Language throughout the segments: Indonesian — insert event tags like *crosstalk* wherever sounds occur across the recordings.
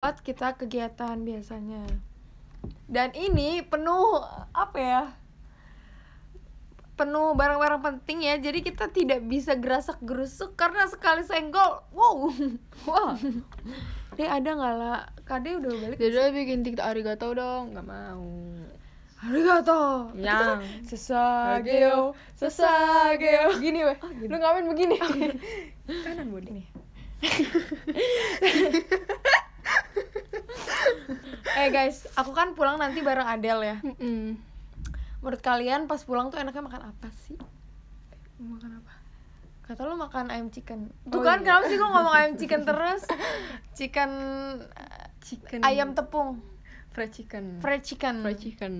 buat kita kegiatan biasanya dan ini penuh apa ya penuh barang-barang penting ya jadi kita tidak bisa gerasak gerusuk karena sekali senggol wow *laughs* wow ini eh, ada nggak lah kade udah balik jadi bikin tiktok arigato dong nggak mau arigato yang kan sesageo sesageo gini weh oh, lu ngamen begini *laughs* kanan bodi nih *laughs* eh guys, aku kan pulang nanti bareng Adele ya. Mm -mm. Menurut kalian pas pulang tuh enaknya makan apa sih? Makan apa? Kata lu makan ayam chicken. Oh, tuh kan iya. kenapa sih gua ngomong ayam chicken terus? *laughs* Chicken chicken ayam tepung. Fried chicken. Fried chicken. Fried chicken.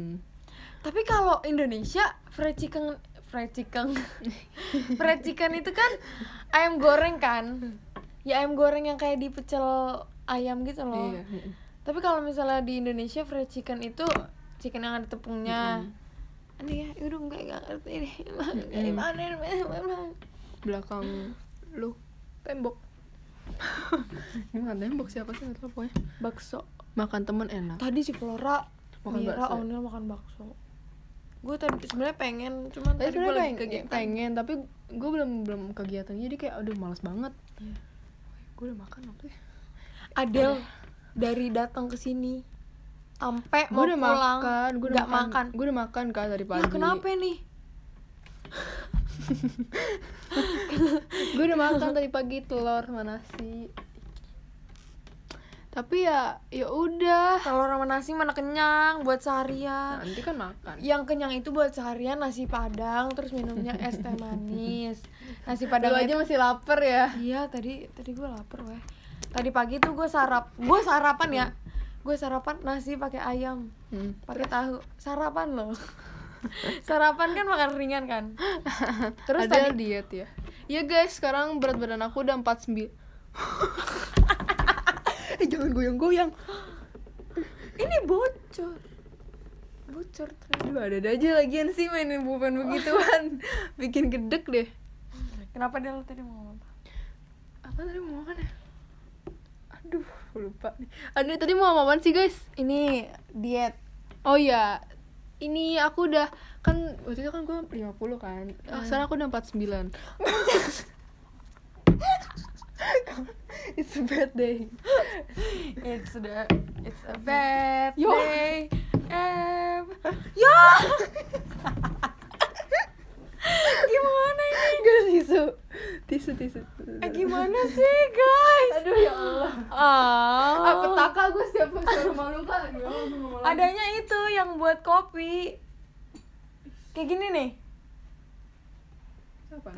Tapi kalau Indonesia fried chicken fried chicken *laughs* fried chicken itu kan ayam goreng kan? Ya ayam goreng yang kayak di pecel ayam gitu loh iya. tapi kalau misalnya di Indonesia fried chicken itu chicken yang ada tepungnya aneh ya udah enggak enggak ngerti *laughs* ini gimana belakang lu tembok *laughs* ini makan tembok siapa sih atau pokoknya bakso makan temen enak tadi si Flora makan Mira bakso. Onil ya? makan bakso gue tadi sebenarnya pengen cuman tadi, tadi gue lagi kegiatan pengen tapi gue belum belum kegiatan jadi kayak aduh malas banget iya. gue udah makan waktu ya. Adel dari datang ke sini sampai mau udah pulang makan, gua udah makan, makan. gue udah makan kak dari ya, pagi ya, kenapa nih *laughs* gue udah makan tadi pagi telur sama nasi tapi ya ya udah telur sama nasi mana kenyang buat seharian nah, nanti kan makan yang kenyang itu buat seharian nasi padang terus minumnya es teh manis *laughs* nasi padang Lu aja masih lapar ya iya tadi tadi gue lapar weh tadi pagi tuh gue sarap gue sarapan ya gue sarapan nasi pakai ayam hmm. pakai tahu sarapan loh *laughs* sarapan kan makan ringan kan *laughs* terus ada tadi, diet ya ya guys sekarang berat badan aku udah empat sembilan *laughs* eh jangan goyang-goyang *gasps* ini bocor bocor terus ada aja lagian sih mainin bukan begituan bikin gedek deh kenapa dia lo tadi mau apa apa tadi mau ngomong aduh lupa nih aduh tadi mau ngomongan sih guys ini diet oh iya ini aku udah kan waktu itu kan gue 50 kan hmm. ah, sekarang aku udah 49 *laughs* it's a bad day it's the it's a bad Yo. day Yo. Yo! gimana ini gak tisu tisu tisu eh, gimana sih guys aduh ya allah oh. ah takal gue setiap selalu malu kan adanya itu yang buat kopi kayak gini nih apa?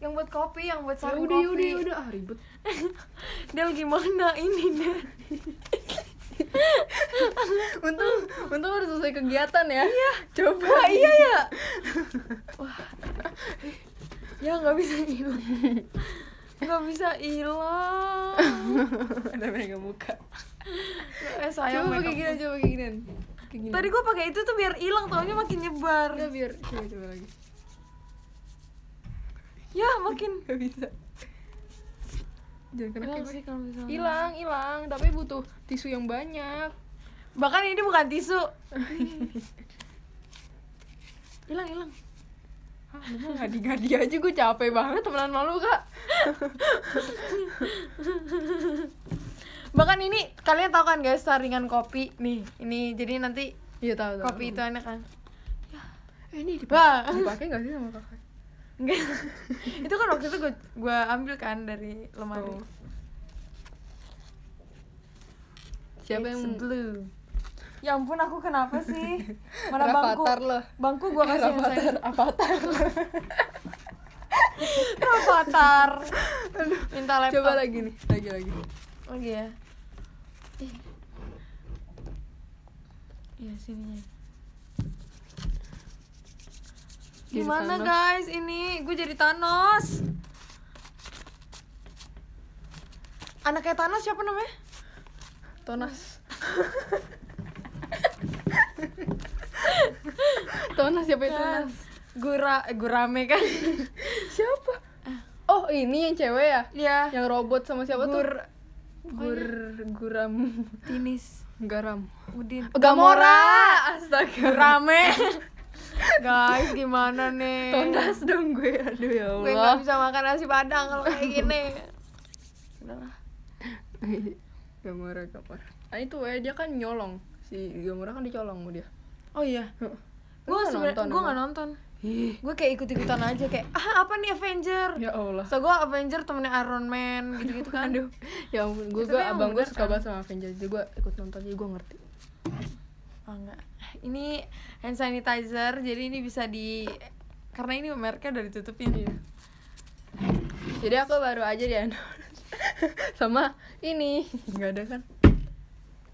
yang buat kopi yang buat ya sarung ya kopi udah udah ya udah ah ribet *laughs* Del gimana ini Del *laughs* untung untung harus selesai kegiatan ya iya coba Wah, iya ya *laughs* wah ya nggak bisa hilang nggak bisa hilang ada mereka muka eh sayang coba pakai gini coba pakai gini tadi gue pakai itu tuh biar hilang taunya makin nyebar nggak biar coba coba lagi ya makin nggak bisa jangan kena hilang hilang hilang tapi butuh tisu yang banyak bahkan ini bukan tisu *laughs* hilang hilang ngadi ngadi aja gue capek banget temenan malu kak *laughs* bahkan ini kalian tahu kan guys saringan kopi nih ini jadi nanti iya tahu, tahu kopi itu enak kan ya, eh, ini dipakai, dipakai sih sama kakak enggak *laughs* itu kan waktu itu gue gue ambil kan dari lemari oh. siapa It's yang blue ya ampun aku kenapa sih *laughs* mana bangku loh. bangku gue kasih avatar saya. avatar avatar *laughs* minta laptop coba lagi nih lagi lagi Oh ya iya ya Gimana Thanos. guys ini? Gue jadi Thanos. Anaknya Thanos siapa namanya? Thanos *laughs* Thanos siapa itu? Thanos Gura eh, Gurame kan. *laughs* siapa? Ah. Oh, ini yang cewek ya? Iya. Yang robot sama siapa Gur, tuh? Gur Guram Tinis Garam Udin Gamora, Gamora. Astaga Rame *laughs* guys gimana nih tondas dong gue aduh ya allah gue gak bisa makan nasi padang kalau kayak gini udahlah Gamora Gamora ah itu ya dia kan nyolong si Gamora kan dicolong sama dia oh iya gue sebenarnya gue nggak nonton gue kayak ikut ikutan aja kayak ah apa nih Avenger ya Allah so gue Avenger temennya Iron Man gitu gitu kan aduh ya ampun gue gue abang gue suka kan? banget sama Avenger jadi gue ikut nonton jadi gue ngerti oh, ah, enggak ini hand sanitizer jadi ini bisa di karena ini mereknya udah ditutupin ya jadi aku baru aja di endorse *laughs* sama ini nggak ada kan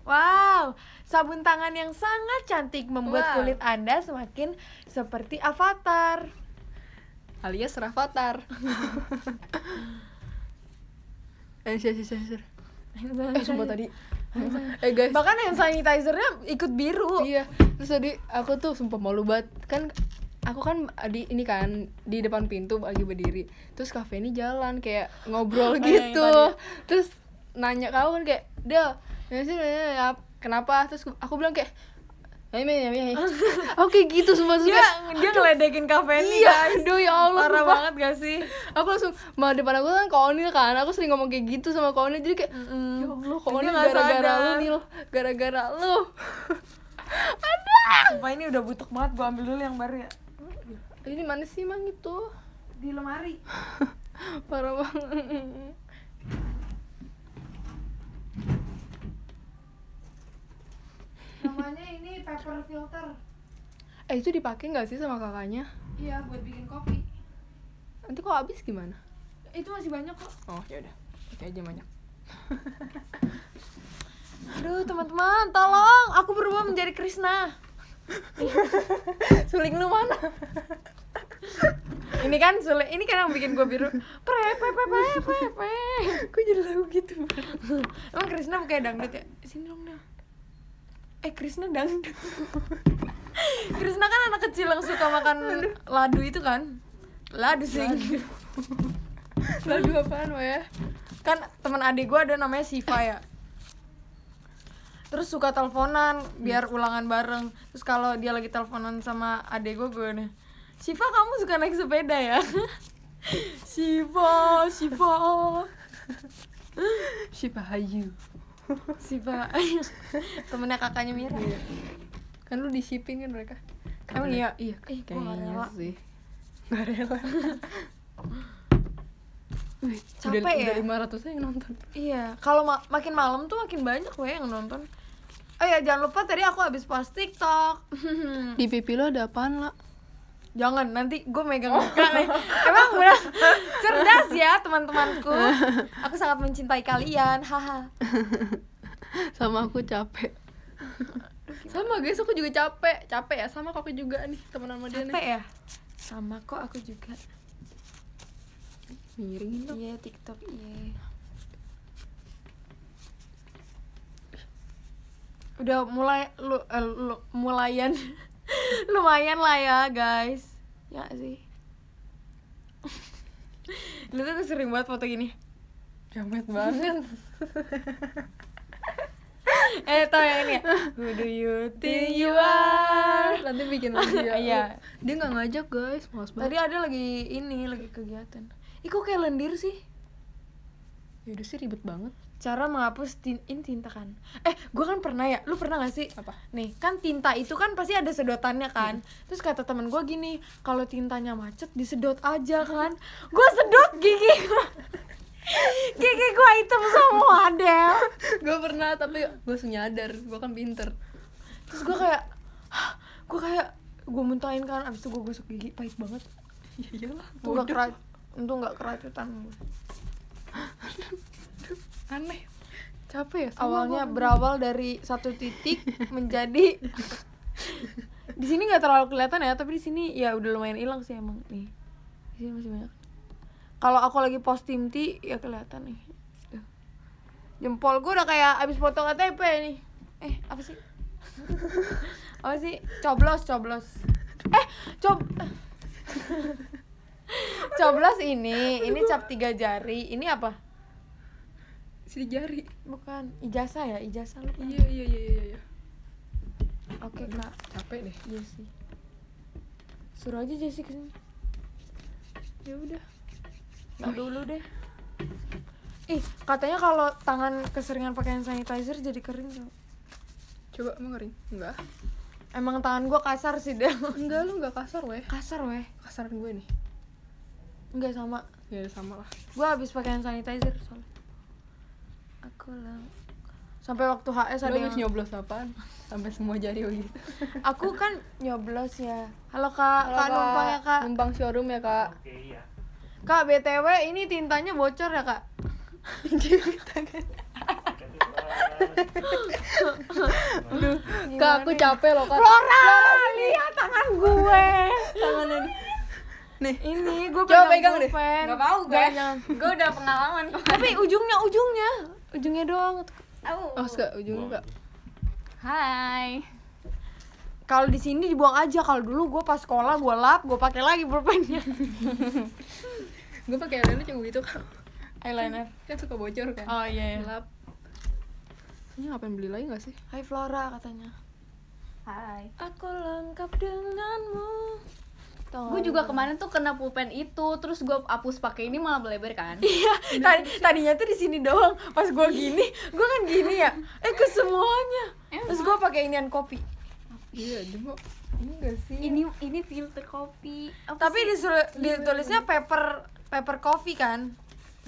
Wow, sabun tangan yang sangat cantik membuat wow. kulit Anda semakin seperti avatar. Alias Rafatar. *laughs* Eh, sih, sih, sih. Eh, sumpah tadi eh guys bahkan hand sanitizernya ikut biru iya terus tadi aku tuh sumpah malu banget kan aku kan di ini kan di depan pintu lagi berdiri terus kafe ini jalan kayak ngobrol oh, iya, gitu iya, iya. terus nanya kau kan kayak dia ya ya, ya, kenapa terus aku bilang kayak Ayo main ya, *laughs* Oke gitu sumpah sumpah. Dia dia ngeledekin kafe ini iya, guys. Aduh ya Allah. Parah banget gak sih? Aku langsung mau depan aku kan Konil kan. Aku sering ngomong kayak gitu sama Konil jadi kayak mm. ya Allah Konil gara-gara lu nih Gara-gara lu. *laughs* Ada. Sumpah ini udah butuh banget gua ambil dulu yang baru ya. Ini mana sih mang itu? Di lemari. *laughs* Parah banget. namanya ini paper filter eh itu dipakai nggak sih sama kakaknya iya buat bikin kopi nanti kok habis gimana itu masih banyak kok oh ya udah pakai aja banyak *laughs* aduh teman-teman tolong aku berubah menjadi Krishna *laughs* suling lu mana *laughs* ini kan sulit ini kan yang bikin gue biru pre pre pre pre pre pre gue jadi lagu gitu emang Krishna bukan dangdut ya sini dong dong eh Krisna dangdut *laughs* Krisna kan anak kecil yang suka makan ladu itu kan ladu sih ladu *laughs* apaan ya kan teman adik gue ada namanya Siva ya terus suka teleponan biar ulangan bareng terus kalau dia lagi teleponan sama adik gue gue nih Siva kamu suka naik sepeda ya *laughs* Siva Siva Siva Hayu si Pak *laughs* temennya kakaknya Mira iya. kan lu disipin kan mereka kan emang iya iya kayaknya sih nggak rela *laughs* Wih, capek udah, ya dari ratus yang nonton iya kalau ma makin malam tuh makin banyak gue yang nonton oh ya jangan lupa tadi aku habis pas tiktok di pipi lo ada apaan lah jangan nanti gue megang oh. muka nih emang bener teman-temanku. *laughs* Aku sangat mencintai kalian. Haha. Sama aku capek. Sama guys, aku juga capek. Capek ya, sama kok aku juga nih teman Capek dia nih. ya? Sama kok aku juga. Miring dong. Iya, TikTok, iya. Udah mulai lu, uh, lu, mulaian *laughs* lumayan lah ya, guys. Ya sih lu tuh sering banget foto gini jamet banget *laughs* eh tau yang ini ya who do you think you are *laughs* nanti bikin lagi ya *laughs* iya. dia nggak ngajak guys mas. tadi ada lagi ini lagi kegiatan Ih kok kayak lendir sih Yaudah sih ribet banget cara menghapus tin in tinta kan eh gue kan pernah ya lu pernah gak sih apa nih kan tinta itu kan pasti ada sedotannya kan hmm. terus kata temen gue gini kalau tintanya macet disedot aja kan gue sedot gigi gue *laughs* gigi gue hitam semua deh gue pernah tapi gue nyadar gue kan pinter terus gue kayak gue kayak gue muntahin kan abis itu gue gosok gigi pahit banget ya iyalah untung gak untung gak keracutan *laughs* aneh capek ya awalnya berawal dari satu titik *laughs* menjadi *laughs* di sini nggak terlalu kelihatan ya tapi di sini ya udah lumayan hilang sih emang nih di sini masih banyak kalau aku lagi post tim T ya kelihatan nih jempol gue udah kayak abis potong ATP nih eh apa sih *laughs* apa sih coblos coblos eh cob coblos ini ini cap tiga jari ini apa sidik jari bukan ijazah ya ijazah lu kan? iya iya iya iya, iya. oke okay, nak capek deh iya sih suruh aja jessi kesini ya udah nggak dulu deh ih katanya kalau tangan keseringan pakai sanitizer jadi kering tuh coba emang kering enggak emang tangan gue kasar sih deh *laughs* enggak lu enggak kasar weh kasar weh kasarin gue nih enggak sama ya sama lah gue habis pakai hand sanitizer soalnya pulang sampai waktu HS ada yang nyoblos apaan sampai semua jari gitu aku kan nyoblos ya halo kak halo, kak, kak numpang ya kak numpang showroom ya kak oke iya kak btw ini tintanya bocor ya kak Aduh, kak aku capek loh kak Flora, lihat tangan gue tangan ini nih ini gue pegang, pegang deh nggak mau gue gue udah pengalaman tapi ujungnya ujungnya ujungnya doang oh, oh suka ujungnya enggak hai kalau di sini dibuang aja kalau dulu gue pas sekolah gue lap gue pakai lagi pulpennya *laughs* gue pakai eyeliner cuma gitu kan eyeliner kan suka bocor kan oh iya, iya. lap ini ngapain beli lagi gak sih Hai Flora katanya Hai Aku lengkap denganmu gue juga kemarin tuh kena pulpen itu terus gue hapus pakai ini malah beleber kan *laughs* iya tadi tadinya tuh di sini doang pas gue gini gue kan gini ya eh ke semuanya Emang? terus gue pakai inian kopi iya ini enggak sih ini ini filter kopi Apa tapi di iya. ditulisnya paper paper coffee kan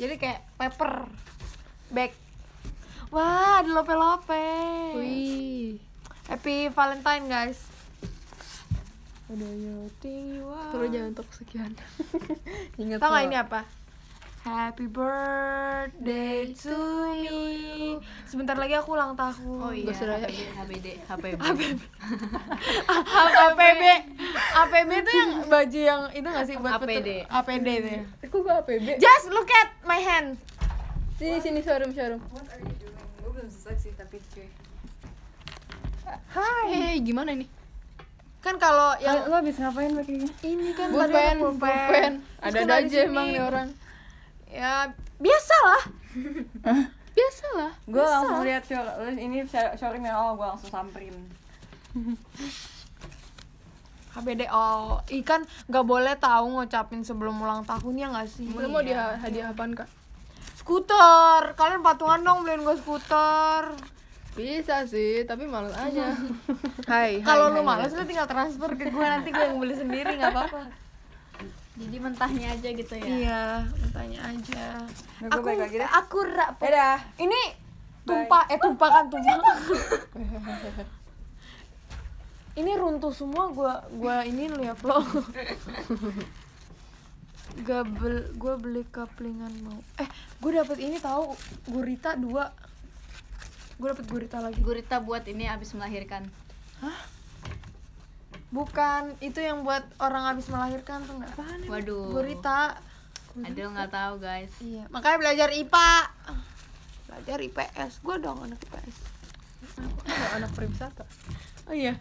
jadi kayak paper bag wah ada lope lope wih happy valentine guys do you think you are Terus jangan sekian. *laughs* Ingat Tau gak ini apa? Happy birthday to me Sebentar lagi aku ulang tahun Oh iya HBD HPB HPB APB itu yang baju yang itu gak sih buat APD APD tuh Aku gak APB Just look at my hand Sini sini showroom showroom What are you doing? Gue belum selesai sih tapi cuy Hai Hey gimana nih? kan kalau yang lo habis ngapain pakainya ini kan pulpen pulpen kan ada ada aja emang nih orang ya biasalah *laughs* biasalah gue langsung lihat ini sorry nih oh gue langsung samperin all ikan nggak boleh tahu ngucapin sebelum ulang tahunnya nggak sih Belum mau dia iya. hadiah apaan kak skuter kalian patungan dong beliin gue skuter bisa sih, tapi males aja. *laughs* *laughs* Hai. Kalau lu males lu tinggal transfer ke gue nanti gue yang beli sendiri nggak apa-apa. Jadi mentahnya aja gitu ya. Iya, mentahnya aja. Nah, aku Aku rak. Dadah. Eh, ini tumpah eh tumpah kan tumpah. *laughs* ini runtuh semua gue, gue ini lu ya, Flo. Gak gue beli kaplingan mau eh gue dapet ini tahu gurita dua gue dapet gurita lagi gurita buat ini abis melahirkan hah bukan itu yang buat orang abis melahirkan tuh nggak waduh gurita Aduh nggak tahu guys. Iya, makanya belajar IPA. Belajar IPS. Gue dong anak IPS. Aku anak pariwisata. *laughs* Oh iya.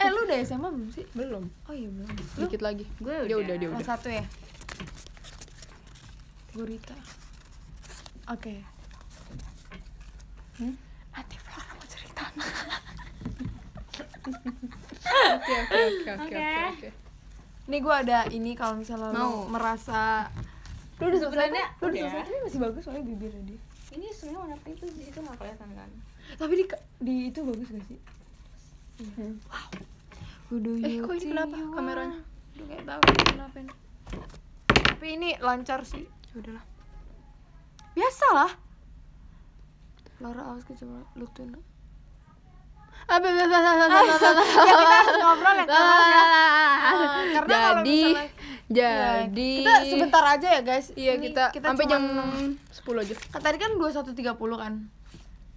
Eh lu udah SMA belum sih? Belum. Oh iya belum. Sedikit lagi. Gue ya udah. Dia udah dia ya udah. satu ya. Gurita. Oke. Okay. Hmm? tanah oke oke oke oke oke ini gue ada ini kalau misalnya Mau. lo merasa lu udah selesai sebenarnya lu udah selesai masih bagus soalnya bibirnya dia ini sebenarnya warna pink tuh di situ nggak kelihatan kan tapi di di itu bagus gak sih hmm. wow eh kok ini kenapa kameranya Duh gak tau kenapa ini tapi ini lancar sih ya udahlah biasalah Laura awas kecil lu tuh ya kita harus ngobrol *laughs* ya ah, eh, karena jadi iya. jadi kita sebentar aja ya guys iya kita, kita sampai jam sepuluh aja kan tadi kan dua satu tiga puluh kan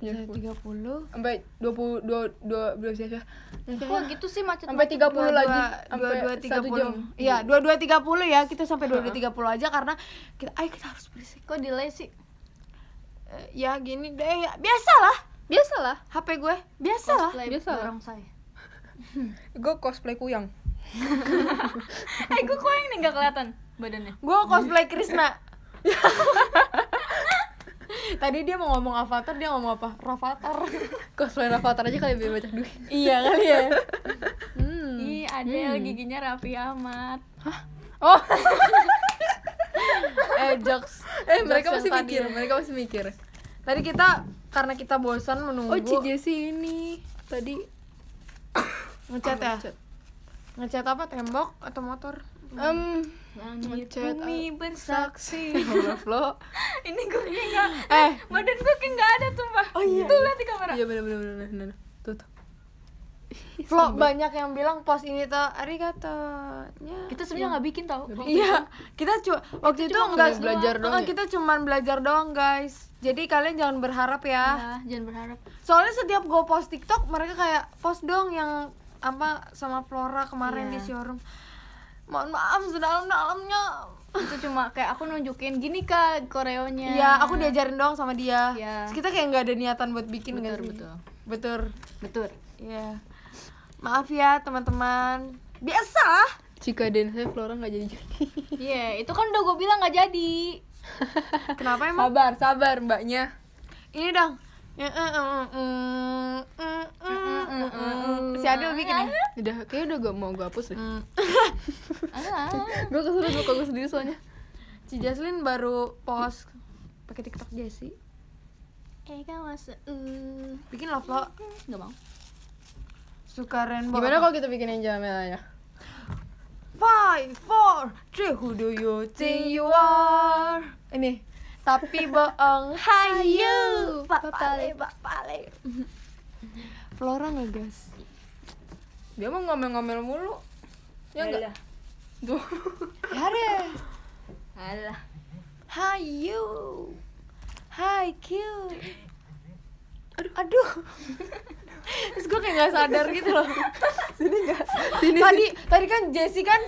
iya, tiga puluh sampai dua puluh dua dua belas ya, ya kok ya. gitu sih macet sampai tiga puluh lagi sampai dua tiga puluh iya, iya dua dua tiga puluh ya kita sampai dua dua tiga puluh aja karena kita ayo kita harus berisik kok delay sih eh, ya gini deh ya. biasalah biasalah HP gue biasalah lah, orang saya *laughs* gue cosplay kuyang *laughs* eh gue kuyang nih gak kelihatan badannya gue cosplay Krishna *laughs* tadi dia mau ngomong avatar dia ngomong apa Ravatar cosplay Ravatar aja kali lebih banyak duit iya kali ya hmm. Ih, ada hmm. giginya rapi amat, Hah? oh eh jokes eh jokes mereka masih mikir mereka masih mikir Tadi kita karena kita bosan menunggu. Oh, cici sih ini tadi ngecat ya? Ngecat apa? Tembok atau motor? Um, ngecat gitu. bumi bersaksi. *laughs* Lo ini gue enggak. Eh. eh, badan gue kayak enggak ada tuh, Mbak. Oh iya. Tuh lihat di kamera. Iya benar benar benar. Tuh tuh. *laughs* Vlog banyak yang bilang post ini tuh arigato. Ya. Kita ya. sebenarnya nggak ya. bikin tau. Iya, kita cu waktu itu nggak belajar doang. Ya? Kita cuman belajar doang guys. Jadi kalian jangan berharap ya. ya jangan berharap. Soalnya setiap gue post TikTok mereka kayak post dong yang apa sama Flora kemarin ya. di iya. showroom. Mohon maaf sedalam-dalamnya itu cuma kayak aku nunjukin gini kak koreonya Iya aku diajarin doang sama dia ya. kita kayak nggak ada niatan buat bikin betul gak sih? betul betul betul ya maaf ya teman-teman biasa jika dan saya Flora nggak jadi jadi iya yeah, itu kan udah gue bilang nggak jadi kenapa emang sabar sabar mbaknya ini dong si Adil bikin ya udah kayaknya udah gak mau gue hapus deh mm. *laughs* gue kesel gue kagus sendiri soalnya si Jaslin baru post pakai TikTok Jessie eh, kan masa uh. Bikin love lo Gak mau Suka rainbow. Gimana kalau kita bikin yang melanya Five, four, three, who do you think you are? Ini. Tapi bohong, hayu, papale, papale. Flora nggak guys? Dia mau ngomel-ngomel mulu. Ya enggak? Duh. *laughs* Hare. Alah. you hi Q. Aduh. Aduh. *laughs* terus gue kayak gak sadar gitu loh *laughs* sini gak sini tadi tadi kan Jesse kan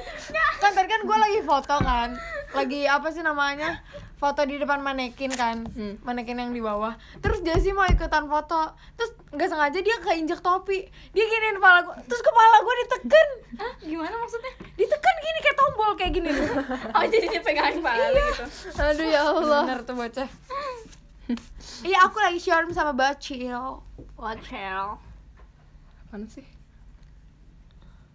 kan tadi kan gue lagi foto kan lagi apa sih namanya foto di depan manekin kan hmm. manekin yang di bawah terus Jesse mau ikutan foto terus nggak sengaja dia keinjek topi dia giniin kepala gue terus kepala gue ditekan Hah? gimana maksudnya ditekan gini kayak tombol kayak gini *laughs* oh jadi dia pegang kepala iya. gitu aduh ya Allah bener tuh bocah *laughs* *laughs* Iya aku lagi share sama Bacil Bacil Apaan sih?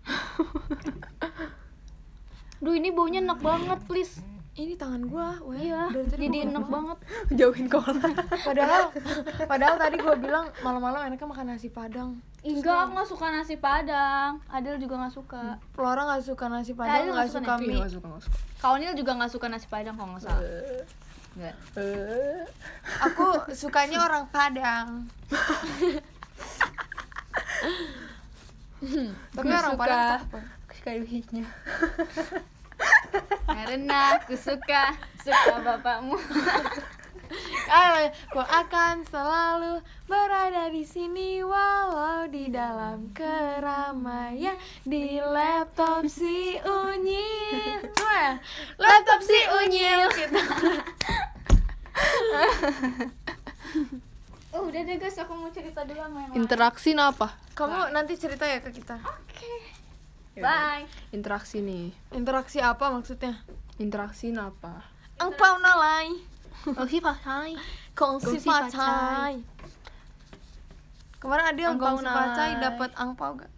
*laughs* Duh ini baunya enak banget please ini tangan gua, wah, iya, jadi enak banget. *laughs* Jauhin kolam. padahal, padahal tadi gua bilang malam-malam enaknya makan nasi padang. Enggak, aku gak suka nasi padang. Adil juga gak suka. Flora gak suka nasi padang, Adel gak, suka, suka mie. Iya, suka, Kaunil juga gak suka nasi padang kalau gak salah. Eh. Enggak. Uh. Eh. Aku sukanya orang Padang. *laughs* Tapi orang suka, Padang Aku suka ibunya. *laughs* Karena aku suka suka bapakmu. Aku *laughs* akan selalu berada di sini walau di dalam keramaian di laptop si unyil. Laptop si unyil kita. *laughs* oh udah deh guys aku mau cerita dulu sama yang interaksi apa kamu Bye. nanti cerita ya ke kita oke okay. Bye. Interaksi nih. Interaksi apa maksudnya? Interaksi apa? Angpau nalai. Kongsi pacai. Kongsi pacai. Kemarin ada yang kongsi pacai dapat angpau gak?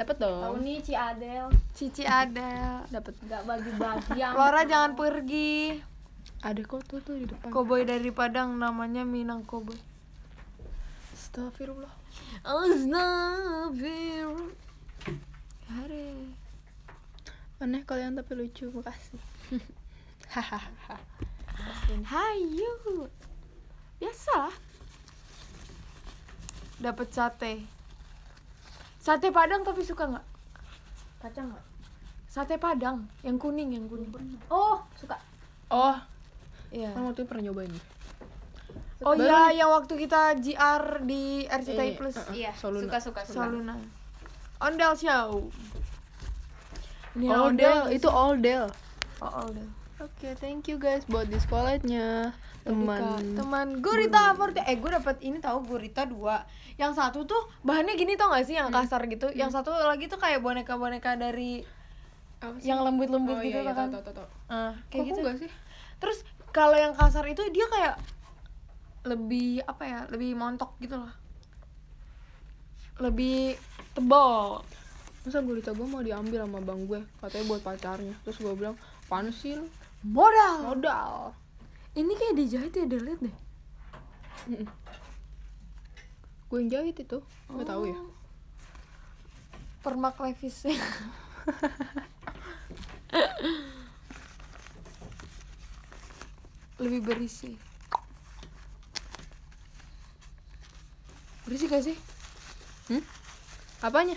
Dapat dong. Tahu nih Ci Adel. Cici Adel. Dapat. Gak bagi-bagi. *laughs* Laura jangan pergi ada koto tuh di depan Koboy dari Padang namanya Minang Koboy Astagfirullah Astagfirullah Hari Aneh kalian tapi lucu makasih *laughs* Hahaha you. Biasa. Dapat sate Sate Padang tapi suka nggak? Kacang nggak? Sate Padang yang kuning yang kuning. Oh suka. Oh Iya. Kan waktu itu pernah nyobain ini ya? Oh iya, yang waktu kita GR di RCTI eh, iya, Plus. Iya, Soluna. suka-suka Soluna. Ondel Show. Ini Ondel, Ondel, itu all deal. Oh, all deal. Oke, okay, thank you guys buat di sekolahnya teman teman gurita forte eh gue dapat ini tahu gurita dua yang satu tuh bahannya gini tau gak sih yang hmm. kasar gitu hmm. yang satu lagi tuh kayak boneka boneka dari yang lembut lembut oh, gitu iya, iya, kan tau, tau, tau. Uh, kayak Kok gitu gak sih terus kalau yang kasar itu dia kayak lebih apa ya lebih montok gitu loh lebih tebal masa gue dicoba mau diambil sama bang gue katanya buat pacarnya terus gue bilang panasin modal modal ini kayak dijahit ya dilihat deh gue yang jahit itu oh. gak tahu ya oh. permak levisnya *laughs* lebih berisi berisi gak sih hmm apanya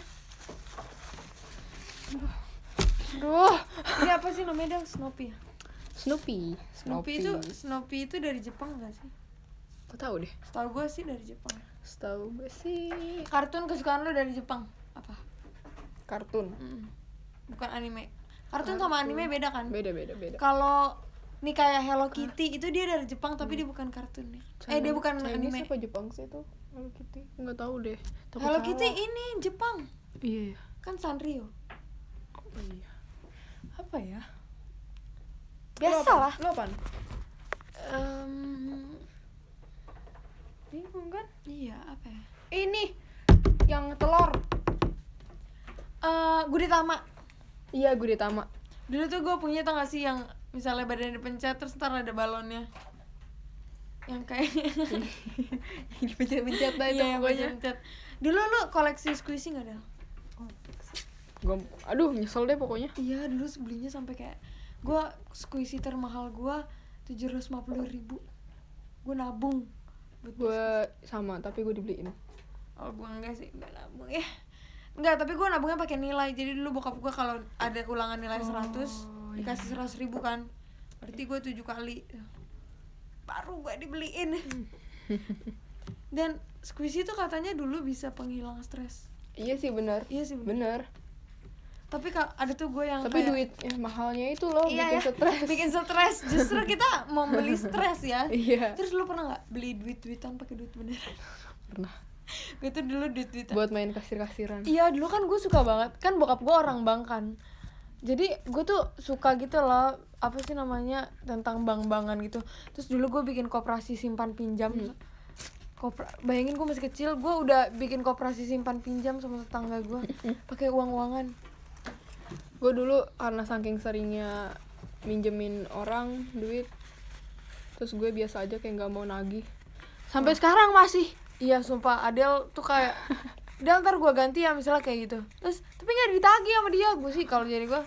Aduh. Ini apa sih namanya dong? Snoopy Snoopy. Snoopy. itu Snoopy itu dari Jepang gak sih? Gak tau deh. Setahu gue sih dari Jepang. Setahu gue sih. Kartun kesukaan lo dari Jepang apa? Kartun. Mm. Bukan anime. Kartun, Kartun sama anime beda kan? Beda beda beda. Kalau nih kayak Hello Kitty ah. itu dia dari Jepang tapi hmm. dia bukan kartun nih. China, ya. eh dia bukan Chinese anime siapa Jepang sih itu Hello Kitty nggak tahu deh Hello salah. Kitty ini Jepang iya yeah. kan Sanrio apa iya apa ya biasa lah lo apa um, bingung kan iya apa ya ini yang telur eh uh, gudetama iya gudetama dulu tuh gue punya tau gak sih yang misalnya badannya dipencet terus ntar ada balonnya yang kayak *laughs* yang dipencet-pencet lah itu yeah, pokoknya pencet. dulu lu koleksi squishy gak ada oh. gue aduh nyesel deh pokoknya iya dulu sebelinya sampai kayak gue squishy termahal gue tujuh ratus lima puluh ribu gue nabung gue sama tapi gue dibeliin oh gue enggak sih gue nabung ya enggak tapi gue nabungnya pakai nilai jadi dulu bokap gue kalau ada ulangan nilai seratus oh Iya. dikasih seratus ribu kan berarti gue tujuh kali baru gue dibeliin *laughs* dan squishy itu katanya dulu bisa penghilang stres iya sih benar iya sih benar tapi ada tuh gue yang tapi kayak, duit ya, mahalnya itu loh iya, bikin ya, stres bikin stres justru *laughs* kita mau beli stres ya iya. terus lu pernah nggak beli duit duitan pakai duit beneran pernah gue tuh dulu duit duitan buat main kasir kasiran iya dulu kan gue suka banget kan bokap gue orang bank kan jadi gue tuh suka gitu loh apa sih namanya tentang bang-bangan gitu terus dulu gue bikin kooperasi simpan pinjam hmm. Kopra bayangin gue masih kecil gue udah bikin kooperasi simpan pinjam sama tetangga gue *laughs* pakai uang uangan gue dulu karena saking seringnya minjemin orang duit terus gue biasa aja kayak gak mau nagih sampai hmm. sekarang masih iya sumpah Adel tuh kayak *laughs* Dan ntar gue ganti ya misalnya kayak gitu terus tapi nggak ditagi sama dia gue sih kalau jadi gue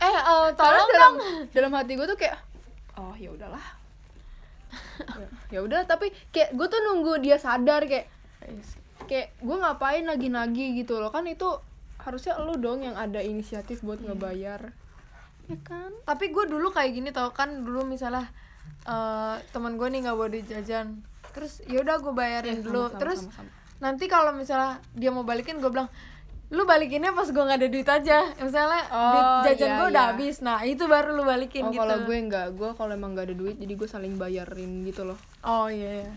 eh uh, tolong dalam, dong dalam hati gue tuh kayak oh ya udahlah *laughs* ya udah tapi kayak gue tuh nunggu dia sadar kayak iya kayak gue ngapain lagi nagi gitu loh kan itu harusnya lo dong yang ada inisiatif buat iya. ngebayar ya kan tapi gue dulu kayak gini tau kan dulu misalnya uh, eh, teman gue nih nggak boleh jajan terus ya udah gue bayarin ya, sama, dulu sama, terus sama, sama. nanti kalau misalnya dia mau balikin gue bilang lu balikinnya pas gue nggak ada duit aja misalnya oh, jajan iya, gue udah iya. habis nah itu baru lu balikin oh, gitu kalau gue nggak gue kalau emang nggak ada duit jadi gue saling bayarin gitu loh oh iya, iya.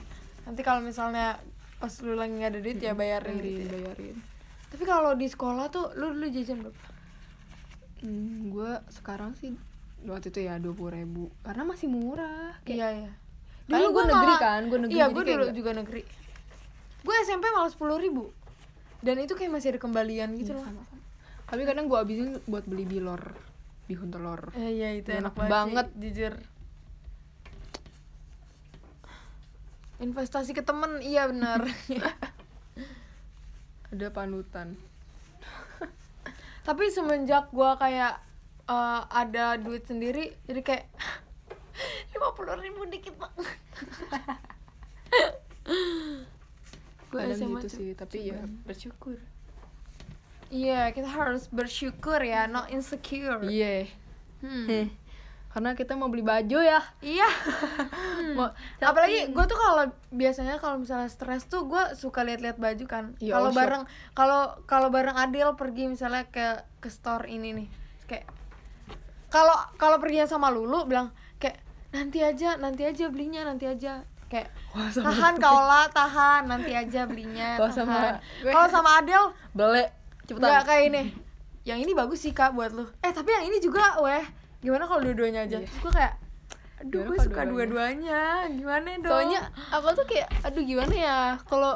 nanti kalau misalnya pas lu lagi nggak ada duit hmm, ya bayarin bayarin, gitu ya. bayarin. tapi kalau di sekolah tuh lu lu jajan berapa hmm, gue sekarang sih waktu itu ya dua puluh ribu karena masih murah kayak iya, iya. dulu gue negeri kan gue negeri iya gue dulu juga negeri gue SMP malah sepuluh ribu dan itu kayak masih ada kembalian gitu iya, loh tapi kadang gue abisin buat beli bilor bihun telur eh, iya itu enak, enak banget sih, jujur investasi ke temen iya benar *laughs* ada panutan *laughs* tapi semenjak gue kayak uh, ada duit sendiri jadi kayak *laughs* lima puluh ribu dikit banget kadang SMA gitu sih tapi ya bersyukur iya yeah, kita harus bersyukur ya not insecure iya yeah. hmm. karena kita mau beli baju ya iya *laughs* hmm. mau, apalagi gue tuh kalau biasanya kalau misalnya stres tuh gue suka lihat-lihat baju kan iya, kalau bareng kalau kalau bareng Adil pergi misalnya ke ke store ini nih kayak kalau kalau pergi sama Lulu bilang kayak nanti aja nanti aja belinya nanti aja kayak sama tahan kaulah tahan nanti aja belinya kalau sama kalau sama Adel beli cepetan nggak kayak ini yang ini bagus sih kak buat lo eh tapi yang ini juga weh gimana kalau dua-duanya aja yeah. Iya. gue kayak aduh gue suka dua-duanya gimana dong soalnya aku tuh kayak aduh gimana ya kalau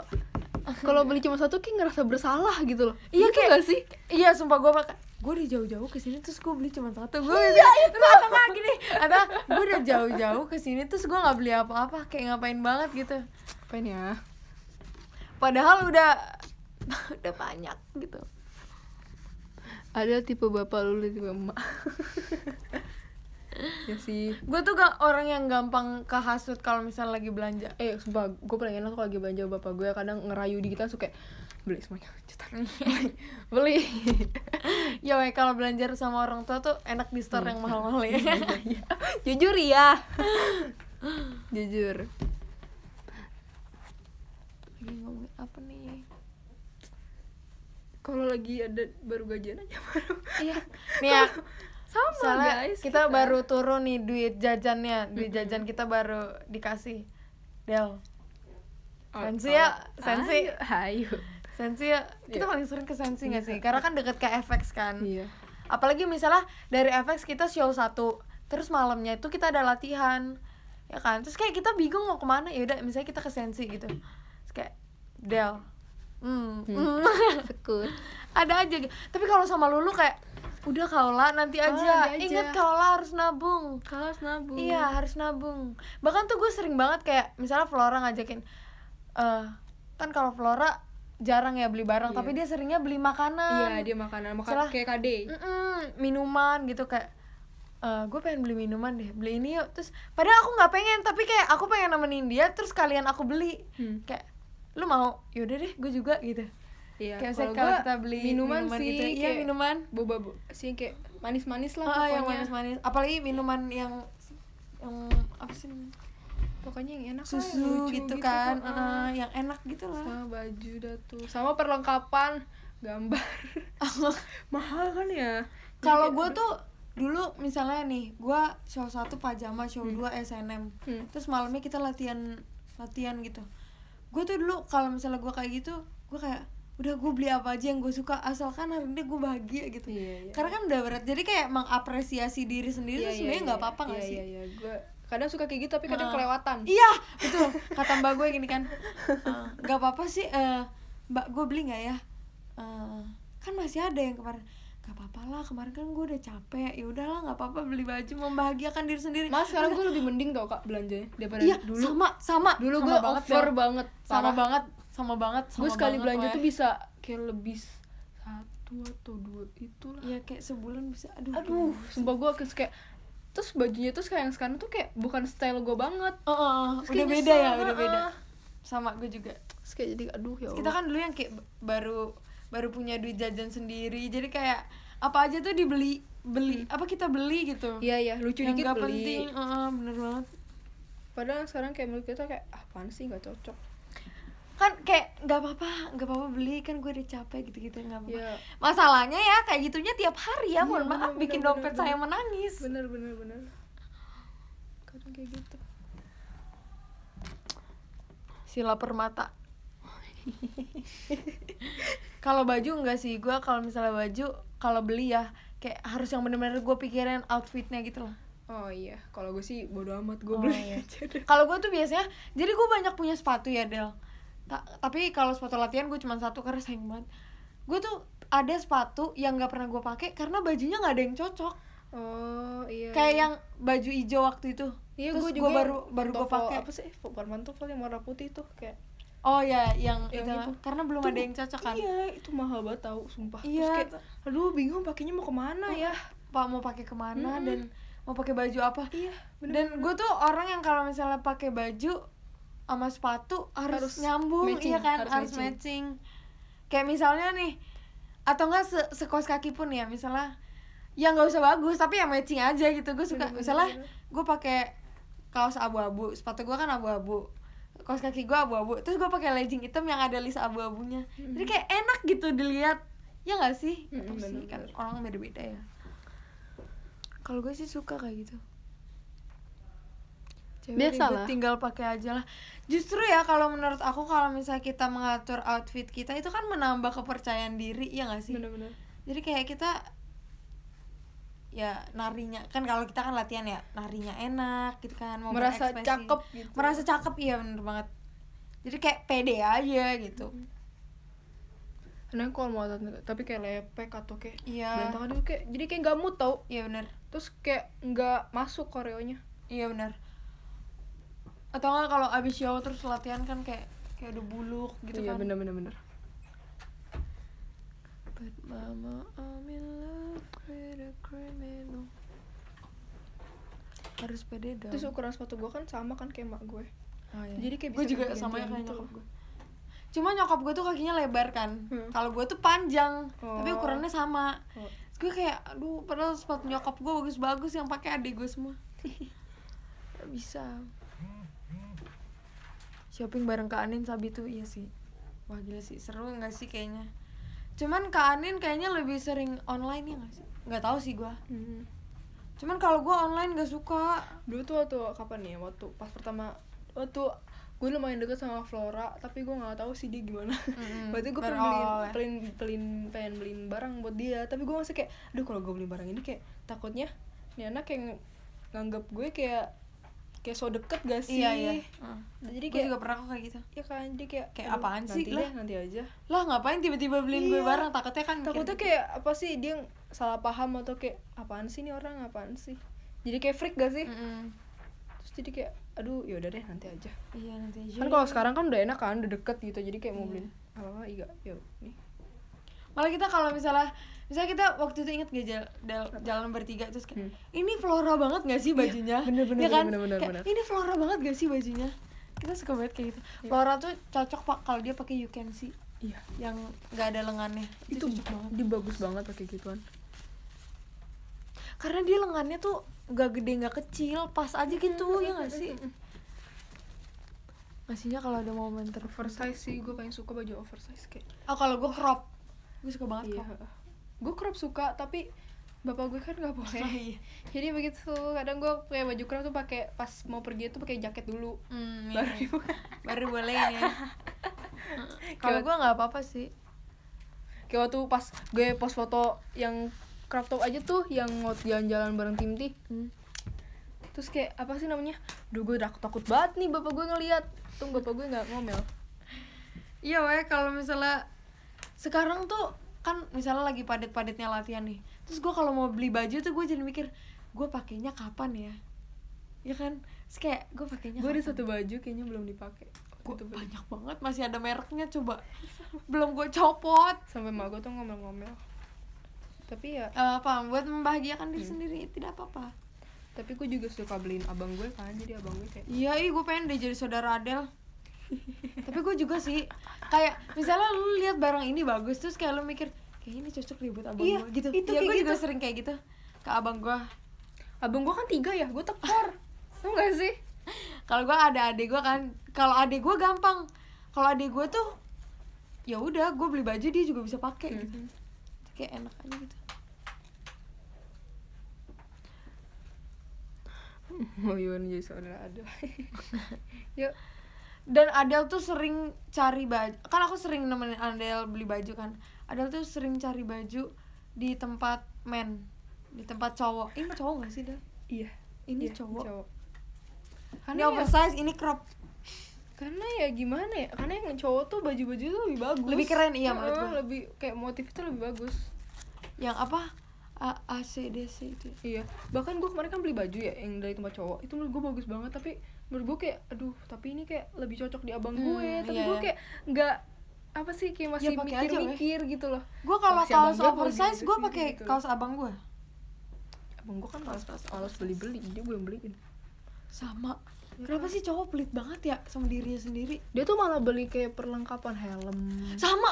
kalau beli cuma satu kayak ngerasa bersalah gitu loh iya gitu kayak gak sih iya sumpah gue pakai gue udah jauh-jauh ke sini terus gue beli cuma satu gue iya, itu apa lagi nih ada gue udah jauh-jauh ke sini terus gue nggak beli apa-apa kayak ngapain banget gitu ngapain ya padahal udah *laughs* udah banyak gitu ada tipe bapak lu tipe emak *laughs* ya sih gue tuh gak orang yang gampang kehasut kalau misalnya lagi belanja eh sumpah gue pernah enak kalau lagi belanja bapak gue ya. kadang ngerayu di kita suka kayak beli semuanya *laughs* cetar, *laughs* beli *laughs* ya we, eh, kalau belanja sama orang tua tuh enak di store yang iya. mahal-mahal ya iya, iya, jujur ya jujur lagi ngomong apa nih kalau lagi ada baru gajian aja baru iya nih ya sama guys kita, kita baru turun nih duit jajannya duit jajan kita baru dikasih Del oh, sensi ya oh. sensi hayu sensi ya kita iya. paling sering ke sensi nggak sih iya. karena kan deket ke FX kan iya. apalagi misalnya dari FX kita show satu terus malamnya itu kita ada latihan ya kan terus kayak kita bingung mau kemana ya udah misalnya kita ke sensi gitu terus kayak Del hmm, hmm. hmm. *laughs* sekut ada aja gitu. tapi kalau sama Lulu kayak udah kaulah oh, nanti aja. Oh, aja. Ingat harus nabung. harus nabung. Iya, harus nabung. Bahkan tuh gue sering banget kayak misalnya Flora ngajakin eh uh, kan kalau Flora jarang ya beli barang, yeah. tapi dia seringnya beli makanan. Iya, dia makanan, makanan kayak kade Mm -mm, minuman gitu kayak Uh, eh, gue pengen beli minuman deh beli ini yuk terus padahal aku nggak pengen tapi kayak aku pengen nemenin dia terus kalian aku beli hmm. kayak lu mau yaudah deh gue juga gitu Iya, kayak kalau kalau kita beli minuman, minuman sih, gitu. iya minuman boba bu, sih kayak manis-manis lah oh, pokoknya. yang manis-manis. Apalagi minuman yang yang apa sih? pokoknya yang enak susu lah, yang gitu, gitu kan, Uh, yang enak gitu lah sama baju dah tuh sama perlengkapan gambar oh. *laughs* mahal kan ya kalau gue tuh dulu misalnya nih gue show satu pajama show hmm. dua SNM hmm. terus malamnya kita latihan latihan gitu gue tuh dulu kalau misalnya gue kayak gitu gue kayak udah gue beli apa aja yang gue suka asalkan hari ini gue bahagia gitu yeah, yeah. karena kan udah berat jadi kayak mengapresiasi diri sendiri yeah, tuh iya, sebenarnya nggak yeah, yeah. apa-apa yeah, gak yeah, sih yeah, yeah. Gua kadang suka kayak gitu tapi kadang uh. kelewatan iya betul kata mbak gue gini kan ah. nggak uh. apa-apa sih uh, mbak gue beli nggak ya uh, kan masih ada yang kemarin gak apa-apa lah kemarin kan gue udah capek ya udahlah nggak apa-apa beli baju membahagiakan diri sendiri mas sekarang gue lebih mending tau kak belanjanya daripada iya, dulu sama sama dulu gue ya. over banget, banget sama banget sama banget gue sekali belanja tuh bisa kayak lebih satu atau dua itulah ya kayak sebulan bisa aduh aduh sumpah gue kayak terus bajunya tuh kayak yang sekarang tuh kayak bukan style gue banget uh, uh, udah beda ya udah beda sama gue juga terus kayak jadi aduh ya kita kan dulu yang kayak baru baru punya duit jajan sendiri jadi kayak apa aja tuh dibeli beli hmm. apa kita beli gitu iya iya lucu yang dikit gak beli penting uh, bener banget padahal sekarang kayak menurut kita kayak ah, apaan sih nggak cocok kan kayak nggak apa-apa nggak apa-apa beli kan gue udah capek gitu-gitu nggak -gitu, apa-apa yeah. masalahnya ya kayak gitunya tiap hari ya yeah, mohon maaf bener, bikin bener, dompet bener, saya bener. menangis bener bener bener kadang kayak gitu sila permata *laughs* kalau baju enggak sih gue kalau misalnya baju kalau beli ya kayak harus yang bener-bener gue pikirin outfitnya gitu loh Oh iya, kalau gue sih bodo amat gue oh, beli iya. aja. Kalau gue tuh biasanya, jadi gue banyak punya sepatu ya Del. Ta tapi kalau sepatu latihan gue cuma satu karena sayang banget gue tuh ada sepatu yang nggak pernah gue pakai karena bajunya nggak ada yang cocok oh iya kayak iya. yang baju hijau waktu itu iya, terus gue baru baru gue pakai apa sih bukan tuh yang warna putih tuh kayak Oh ya, yang, yang itu, itu karena belum tuh, ada yang cocok kan? Iya, itu mahal banget tau sumpah. Iya. Terus kayak, aduh bingung pakainya mau kemana oh, ya? Pak mau pakai kemana -hmm. dan mau pakai baju apa? Iya. Bener -bener. Dan gue tuh orang yang kalau misalnya pakai baju sama sepatu harus, harus nyambung iya matching, iya kan harus, harus matching. matching kayak misalnya nih atau enggak se sekos kaki pun ya misalnya ya nggak usah bagus tapi yang matching aja gitu gue suka bener, misalnya gue pakai kaos abu-abu sepatu gue kan abu-abu kaos kaki gue abu-abu terus gue pakai legging hitam yang ada list abu-abunya jadi kayak enak gitu dilihat ya nggak sih mm -hmm, sih bener. kan orang beda-beda ya kalau gue sih suka kayak gitu biasa lah tinggal pakai aja lah justru ya kalau menurut aku kalau misalnya kita mengatur outfit kita itu kan menambah kepercayaan diri ya gak sih bener-bener jadi kayak kita ya narinya kan kalau kita kan latihan ya narinya enak gitu kan mau merasa cakep gitu. merasa cakep iya bener banget jadi kayak pede aja gitu hmm kalau mau tapi kayak lepek atau kayak iya. kayak jadi kayak nggak mood tau iya bener terus kayak nggak masuk koreonya iya benar atau enggak kalau abis show terus latihan kan kayak kayak udah buluk gitu iya, kan iya bener bener bener but mama I'm in love with a criminal harus pede dong terus ukuran sepatu gue kan sama kan kayak mak gue oh, iya. jadi kayak gue juga sama ya kayak gitu. nyokap gue cuma nyokap gue tuh kakinya lebar kan hmm. kalau gue tuh panjang oh. tapi ukurannya sama oh. gue kayak aduh padahal sepatu nyokap gue bagus-bagus yang pakai adik gue semua *laughs* bisa shopping bareng Kak Anin Sabi tuh iya sih wah gila sih seru nggak sih kayaknya cuman Kak Anin kayaknya lebih sering online ya nggak sih nggak tahu sih gue hmm. cuman kalau gua online gak suka dulu tuh waktu kapan nih ya? waktu pas pertama waktu gue lumayan deket sama Flora tapi gue nggak tahu sih dia gimana mm, *laughs* berarti gue pengen beliin, pengen pengen beliin barang buat dia tapi gue masih kayak aduh kalau gue beli barang ini kayak takutnya ini anak kayak nganggap gue kayak kayak so deket gak iya, sih iya iya uh. jadi kayak gue juga pernah kok kayak gitu Iya kan jadi kayak kayak aduh, apaan sih lah nanti aja lah ngapain tiba-tiba beliin iya. gue barang takutnya kan takutnya kayak, kayak apa sih dia salah paham atau kayak apaan sih nih orang apaan sih jadi kayak freak gak sih mm -hmm. terus jadi kayak aduh ya udah deh nanti aja iya nanti aja kan kalau sekarang kan udah enak kan udah deket gitu jadi kayak mau iya. beliin apa apa iya yuk nih malah kita kalau misalnya misalnya kita waktu itu inget gak jalan bertiga terus kayak hmm. ini flora banget gak sih iya, bajunya bener, bener, ya kan bener, bener, ini flora banget gak sih bajunya kita suka banget kayak gitu ya. flora tuh cocok pak kalau dia pakai you can see iya yang gak ada lengannya itu, itu banget. dia bagus banget pakai gituan karena dia lengannya tuh gak gede gak kecil pas aja gitu hmm, ya gak sih Masihnya hmm. kalau ada momen ter sih gue paling suka baju oversize kayak gitu. oh kalau gue crop gue suka banget Iya. crop gue crop suka tapi bapak gue kan nggak boleh oh, iya. jadi begitu kadang gue pakai baju crop tuh pakai pas mau pergi tuh pakai jaket dulu mm, baru iya. baru boleh ya *laughs* kalau gue nggak apa apa sih kayak waktu pas gue post foto yang crop top aja tuh yang mau jalan-jalan bareng tim ti hmm. terus kayak apa sih namanya duh gue takut takut banget nih bapak gue ngeliat tuh bapak gue nggak ngomel iya wae kalau misalnya sekarang tuh kan misalnya lagi padet-padetnya latihan nih terus gue kalau mau beli baju tuh gue jadi mikir gue pakainya kapan ya ya kan terus kayak gue pakainya gue ada satu baju kayaknya belum dipakai gue banyak banget masih ada mereknya coba belum gue copot sampai mak gue tuh ngomel-ngomel tapi ya uh, apa buat membahagiakan diri hmm. sendiri tidak apa-apa tapi gue juga suka beliin abang gue kan jadi abang gue kayak iya iya gue pengen deh jadi saudara Adel tapi gue juga sih kayak misalnya lu lihat barang ini bagus terus kayak lu mikir kayak ini cocok ribut abang iya, gue gitu itu ya gue gitu. juga sering kayak gitu ke abang gue abang gue kan tiga ya gue tekor enggak sih kalau gue ada adik gue kan kalau adik gue gampang kalau adik gue tuh ya udah gue beli baju dia juga bisa pakai mm -hmm. gitu kayak enak aja gitu mau *laughs* oh, iya, jadi saudara ada *laughs* yuk dan Adel tuh sering cari baju kan aku sering nemenin Adel beli baju kan Adel tuh sering cari baju di tempat men di tempat cowok ini cowok gak sih Del? iya ini iya, cowok, cowok. Karena ini ya, oversize ini crop karena ya gimana ya karena yang cowok tuh baju-baju tuh lebih bagus lebih keren iya menurut gue lebih kayak motif itu lebih bagus yang apa A ACDC itu ya. iya bahkan gue kemarin kan beli baju ya yang dari tempat cowok itu menurut gue bagus banget tapi menurut gue kayak aduh tapi ini kayak lebih cocok di abang hmm, gue tapi yeah. gue kayak nggak apa sih kayak masih ya, mikir-mikir ya, gitu loh gue kalau si kaos oversize gitu gue pakai gitu kaos abang gue abang gue kan kaos kaos alas beli beli dia gue yang beliin sama ya kenapa kan? sih cowok pelit banget ya sama dirinya sendiri dia tuh malah beli kayak perlengkapan helm sama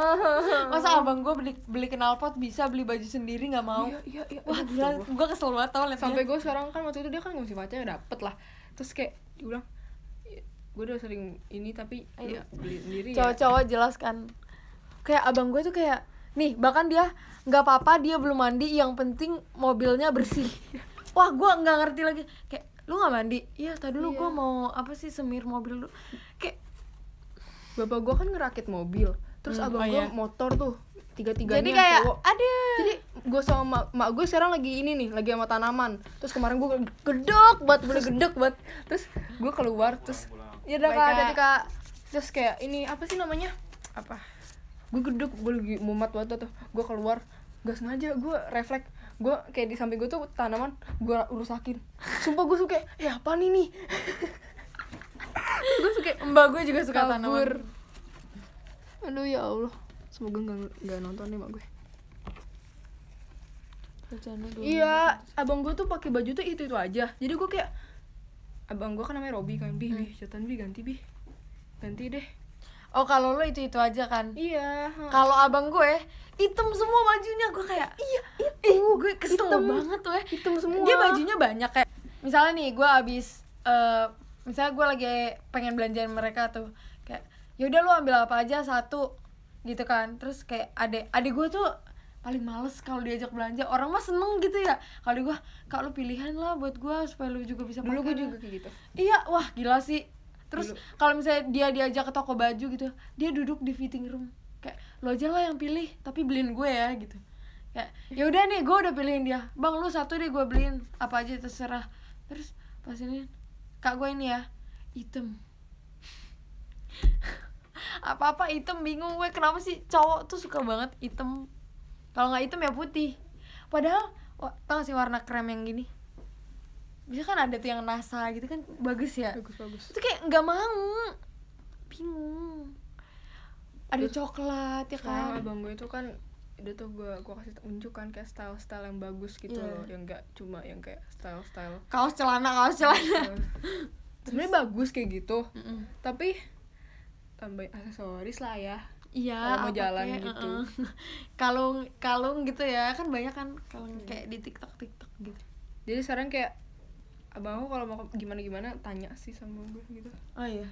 *laughs* masa abang gue beli beli knalpot bisa beli baju sendiri nggak mau iya iya, iya. wah gila gue kesel banget tau sampai gue sekarang kan waktu itu dia kan masih pacarnya dapet lah terus kayak diulang iya, gue udah sering ini tapi ya beli sendiri ya. cowok-cowok jelaskan kayak abang gue tuh kayak nih bahkan dia nggak apa-apa dia belum mandi yang penting mobilnya bersih *laughs* wah gue nggak ngerti lagi kayak lu nggak mandi iya tadi lu gue iya. mau apa sih semir mobil lu kayak bapak gue kan ngerakit mobil terus hmm, abang oh gue yeah. motor tuh tiga tiganya jadi kayak ada jadi gue sama mak, mak gue sekarang lagi ini nih lagi sama tanaman terus kemarin gue gedok buat boleh gedok buat terus gue keluar terus ya udah kak jadi kak terus kayak ini apa sih namanya apa gue gedok gue lagi mumat buat tuh gue keluar gak sengaja gue refleks gue kayak di samping gue tuh tanaman gue urusakin sumpah gue suka ya apa nih nih *laughs* gue suka mbak gue juga suka tanaman aduh ya allah semoga nggak nggak nonton nih mak gue iya abang gue tuh pakai baju tuh itu itu aja jadi gue kayak abang gue kan namanya Robi kan bih bih catatan hmm. bih ganti bih ganti deh oh kalau lo itu itu aja kan iya kalau abang gue hitam semua bajunya gue kayak iya itu eh, gue kesel hitam, banget tuh hitam semua dia bajunya banyak kayak misalnya nih gue abis uh, eh, misalnya gue lagi pengen belanjain mereka tuh ya udah lu ambil apa aja satu gitu kan terus kayak adek adek gue tuh paling males kalau diajak belanja orang mah seneng gitu ya kalau gue kalau pilihan lah buat gue supaya lu juga bisa dulu gue juga kayak gitu iya wah gila sih terus kalau misalnya dia diajak ke toko baju gitu dia duduk di fitting room kayak lo aja lah yang pilih tapi beliin gue ya gitu kayak ya udah nih gue udah pilihin dia bang lu satu deh gue beliin apa aja terserah terus pas ini kak gue ini ya item *laughs* apa-apa hitam bingung gue kenapa sih cowok tuh suka banget hitam kalau nggak hitam ya putih padahal wah, tau gak sih warna krem yang gini bisa kan ada tuh yang NASA gitu kan bagus ya bagus bagus itu kayak nggak mau bingung ada Terus, coklat ya kan abang gue itu kan dia tuh gue gue kasih unjuk kan kayak style style yang bagus gitu yeah. loh yang nggak cuma yang kayak style style kaos celana kaos celana sebenarnya bagus kayak gitu mm -mm. tapi tambahin aksesoris lah ya Iya, mau jalan kayak, gitu. *laughs* Kalung kalung gitu ya, kan banyak kan kalung hmm. kayak di TikTok TikTok gitu. Jadi sekarang kayak abang gue kalau mau gimana gimana tanya sih sama gue gitu. Oh iya.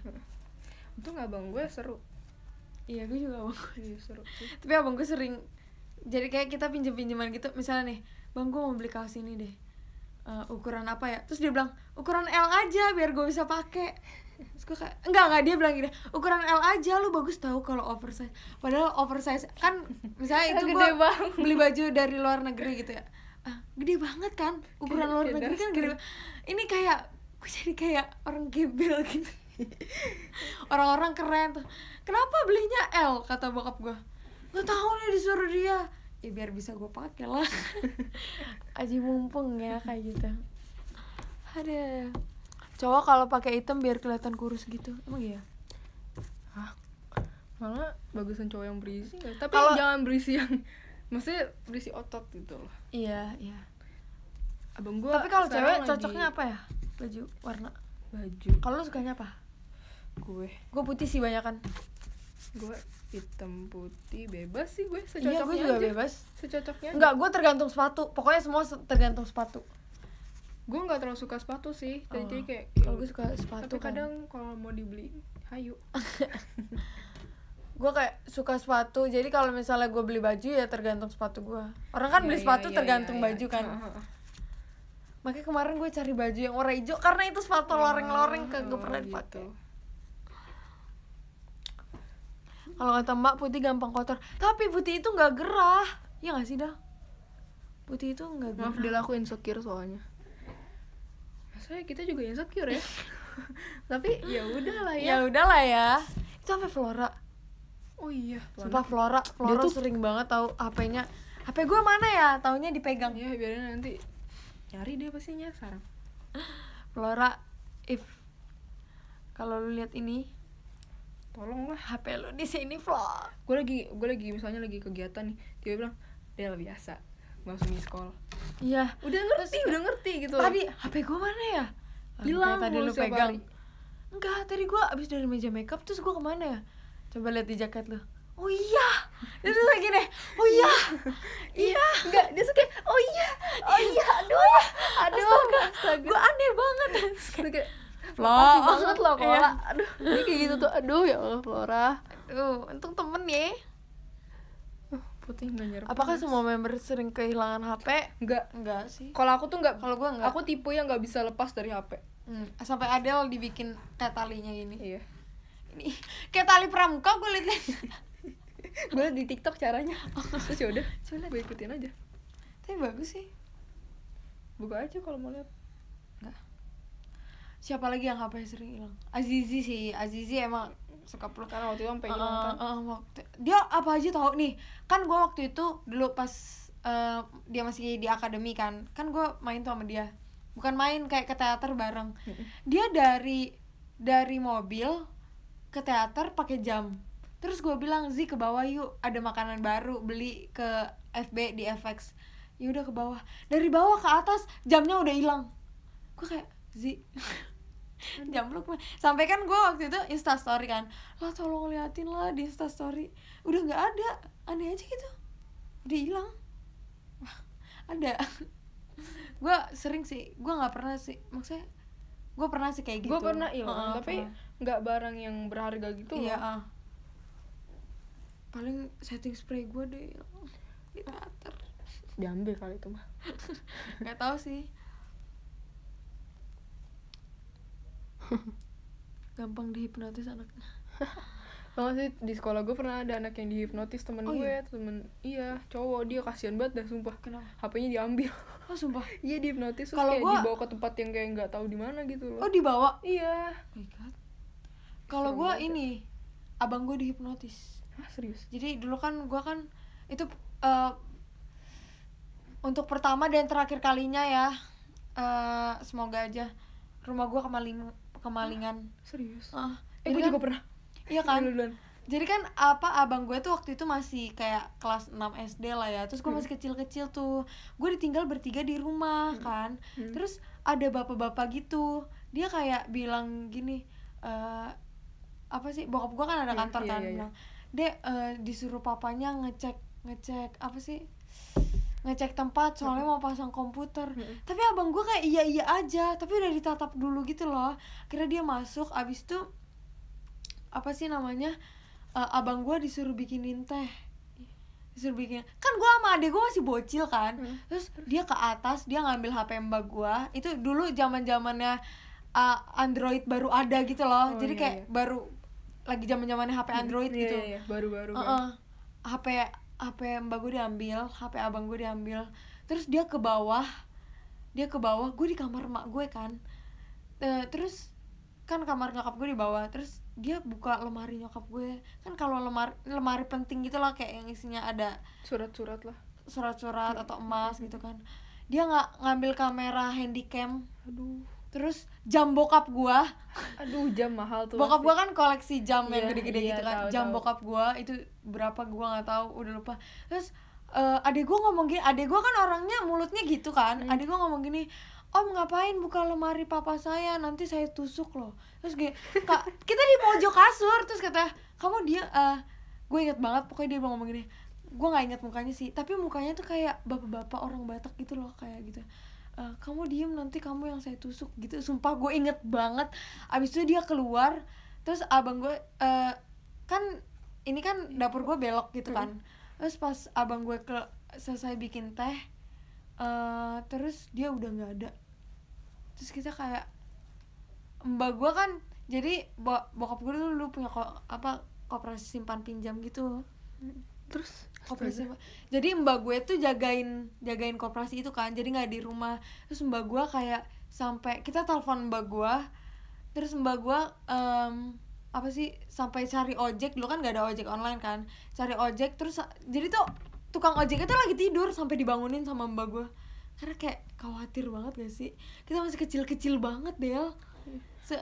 Untung abang gue seru. Iya, gue juga abang gue iya, seru. Tapi abang gue sering jadi kayak kita pinjam pinjaman gitu, misalnya nih, bang gue mau beli kaos ini deh. Uh, ukuran apa ya? Terus dia bilang ukuran L aja biar gue bisa pakai terus gue kayak enggak enggak dia bilang gini ukuran L aja lu bagus tahu kalau oversize padahal oversize kan misalnya itu gue beli baju dari luar negeri gitu ya ah, gede banget kan ukuran luar negeri kan gede ini kayak gue jadi kayak orang gebel gitu orang-orang keren tuh kenapa belinya L kata bokap gue nggak tahu nih disuruh dia ya biar bisa gue pakai lah aji mumpung ya kayak gitu ada cowok kalau pakai item biar kelihatan kurus gitu emang iya ah malah bagusan cowok yang berisi gak? tapi kalo... jangan berisi yang *laughs* maksudnya berisi otot gitu loh iya iya abang gua tapi kalau cewek lagi... cocoknya apa ya baju warna baju kalau sukanya apa gue gue putih sih banyak kan gue hitam putih bebas sih gue iya, secocoknya iya gue juga aja. bebas secocoknya enggak gue tergantung sepatu pokoknya semua tergantung sepatu gue nggak terlalu suka sepatu sih oh. jadi kayak kalau ya gue suka sepatu tapi kan. kadang kalau mau dibeli hayu gue kayak suka sepatu jadi kalau misalnya gue beli baju ya tergantung sepatu gue orang kan yeah, beli iya, sepatu yeah, tergantung yeah, iya. baju yeah. kan makanya kemarin gue cari baju yang warna hijau karena itu sepatu loreng loreng-loreng ke kan gue oh, pernah gitu. dipakai gitu. kalau kata mbak putih gampang kotor tapi putih itu nggak gerah ya nggak sih dah putih itu nggak gerah maaf dilakuin sekir soalnya saya kita juga insecure ya *laughs* tapi ya udahlah ya ya udahlah ya itu apa Flora oh iya Flora. sumpah Flora Flora tuh sering banget tahu HP-nya HP gue mana ya taunya dipegang ya biarin nanti nyari dia pasti nyasar Flora if kalau lu lihat ini tolonglah HP lu di sini Flora gue lagi gue lagi misalnya lagi kegiatan nih dia bilang dia biasa gak usah call iya udah ngerti Terus, udah ngerti gitu tapi hp gue mana ya hilang tadi lu pegang enggak tadi gue abis dari meja makeup terus gue kemana ya coba lihat di jaket lu oh iya dia tuh kayak gini oh iya. iya iya enggak dia suka oh iya oh iya aduh ya aduh gue aneh banget kayak Flora banget loh Flora iya. aduh ini kayak gitu tuh aduh ya Allah Flora aduh untung temen ya putih Ganjar Apakah semua member sering kehilangan HP? Enggak. Enggak sih. Kalau aku tuh enggak. Kalau gua enggak. Aku tipe yang enggak bisa lepas dari HP. Hmm. Sampai Adele dibikin kayak talinya gini. Iya. Ini kayak tali pramuka gue *laughs* liat gue di TikTok caranya. Oh *laughs* ya udah, gue ikutin aja. Tapi bagus sih. Buka aja kalau mau lihat. Enggak. Siapa lagi yang HP sering hilang? Azizi sih. Azizi emang suka peluk kan waktu itu sampai uh, kan uh, waktu dia apa aja tau nih kan gue waktu itu dulu pas uh, dia masih di akademi kan kan gue main tuh sama dia bukan main kayak ke teater bareng dia dari dari mobil ke teater pakai jam terus gue bilang Zi ke bawah yuk ada makanan baru beli ke FB di FX yaudah ke bawah dari bawah ke atas jamnya udah hilang gue kayak Zi jamblok *laughs* mah sampai kan gue waktu itu instastory kan lah tolong liatin lah di instastory udah nggak ada aneh aja gitu udah hilang ada *laughs* gue sering sih gue nggak pernah sih maksudnya gue pernah sih kayak gitu gue pernah iya uh, tapi nggak barang yang berharga gitu iya uh. paling setting spray gue deh di teater diambil kali itu mah *laughs* nggak tahu sih *laughs* gampang dihipnotis anaknya *laughs* Kalau sih di sekolah gue pernah ada anak yang dihipnotis temen oh, gue iya? temen iya cowok dia kasihan banget dah sumpah kenapa hp diambil oh sumpah *laughs* iya dihipnotis kalau gua... dibawa ke tempat yang kayak nggak tahu di mana gitu loh oh dibawa iya oh kalau gue ini abang gue dihipnotis Hah, serius jadi dulu kan gue kan itu uh, untuk pertama dan terakhir kalinya ya uh, semoga aja rumah gue kemaling kemalingan ah, serius ah uh, eh gue kan, juga pernah *laughs* iya kan Duluan. jadi kan apa abang gue tuh waktu itu masih kayak kelas 6 SD lah ya terus gue hmm. masih kecil-kecil tuh gue ditinggal bertiga di rumah hmm. kan hmm. terus ada bapak-bapak gitu dia kayak bilang gini e, apa sih bokap gue kan ada iya, kantor yeah, kan yeah, yeah, yeah. dia uh, disuruh papanya ngecek ngecek apa sih ngecek tempat soalnya mau pasang komputer tapi abang gue kayak iya iya aja tapi udah ditatap dulu gitu loh kira dia masuk abis itu apa sih namanya uh, abang gue disuruh bikinin teh disuruh bikin kan gue sama adek gue masih bocil kan terus dia ke atas dia ngambil hp mbak gue itu dulu zaman zamannya uh, eh, android baru ada gitu loh oh, jadi iya, kayak iya. baru lagi zaman zamannya hp android iya, gitu iya, iya. baru baru, baru. Uh iya. hp HP mbak gue diambil HP abang gue diambil terus dia ke bawah dia ke bawah gue di kamar emak gue kan e, terus kan kamar nyokap gue di bawah terus dia buka lemari nyokap gue kan kalau lemari lemari penting gitu lah kayak yang isinya ada surat-surat lah surat-surat atau hmm. emas gitu kan dia nggak ngambil kamera handycam aduh terus jam bokap gua aduh jam mahal tuh bokap gua kan koleksi jam yang iya, gede-gede iya, gitu kan tahu, jam tahu. bokap gua itu berapa gua nggak tahu udah lupa terus uh, eh, adek gua ngomong gini adek gua kan orangnya mulutnya gitu kan hmm. adek gua ngomong gini om ngapain buka lemari papa saya nanti saya tusuk loh terus kayak, kak *laughs* kita di pojok kasur terus kata kamu dia uh, eh, gue inget banget pokoknya dia ngomong gini gue nggak inget mukanya sih tapi mukanya tuh kayak bapak-bapak orang Batak gitu loh kayak gitu uh, kamu diem nanti kamu yang saya tusuk gitu sumpah gue inget banget abis itu dia keluar terus abang gue uh, kan ini kan dapur gue belok gitu kan terus pas abang gue ke selesai bikin teh uh, terus dia udah nggak ada terus kita kayak mbak gue kan jadi bo bokap gue dulu punya ko apa koperasi simpan pinjam gitu terus koperasi jadi mbak gue tuh jagain jagain koperasi itu kan jadi nggak di rumah terus mbak gue kayak sampai kita telepon mbak gue terus mbak gue um, apa sih sampai cari ojek dulu kan gak ada ojek online kan cari ojek terus jadi tuh tukang ojeknya tuh lagi tidur sampai dibangunin sama mbak gue karena kayak khawatir banget gak sih kita masih kecil kecil banget Del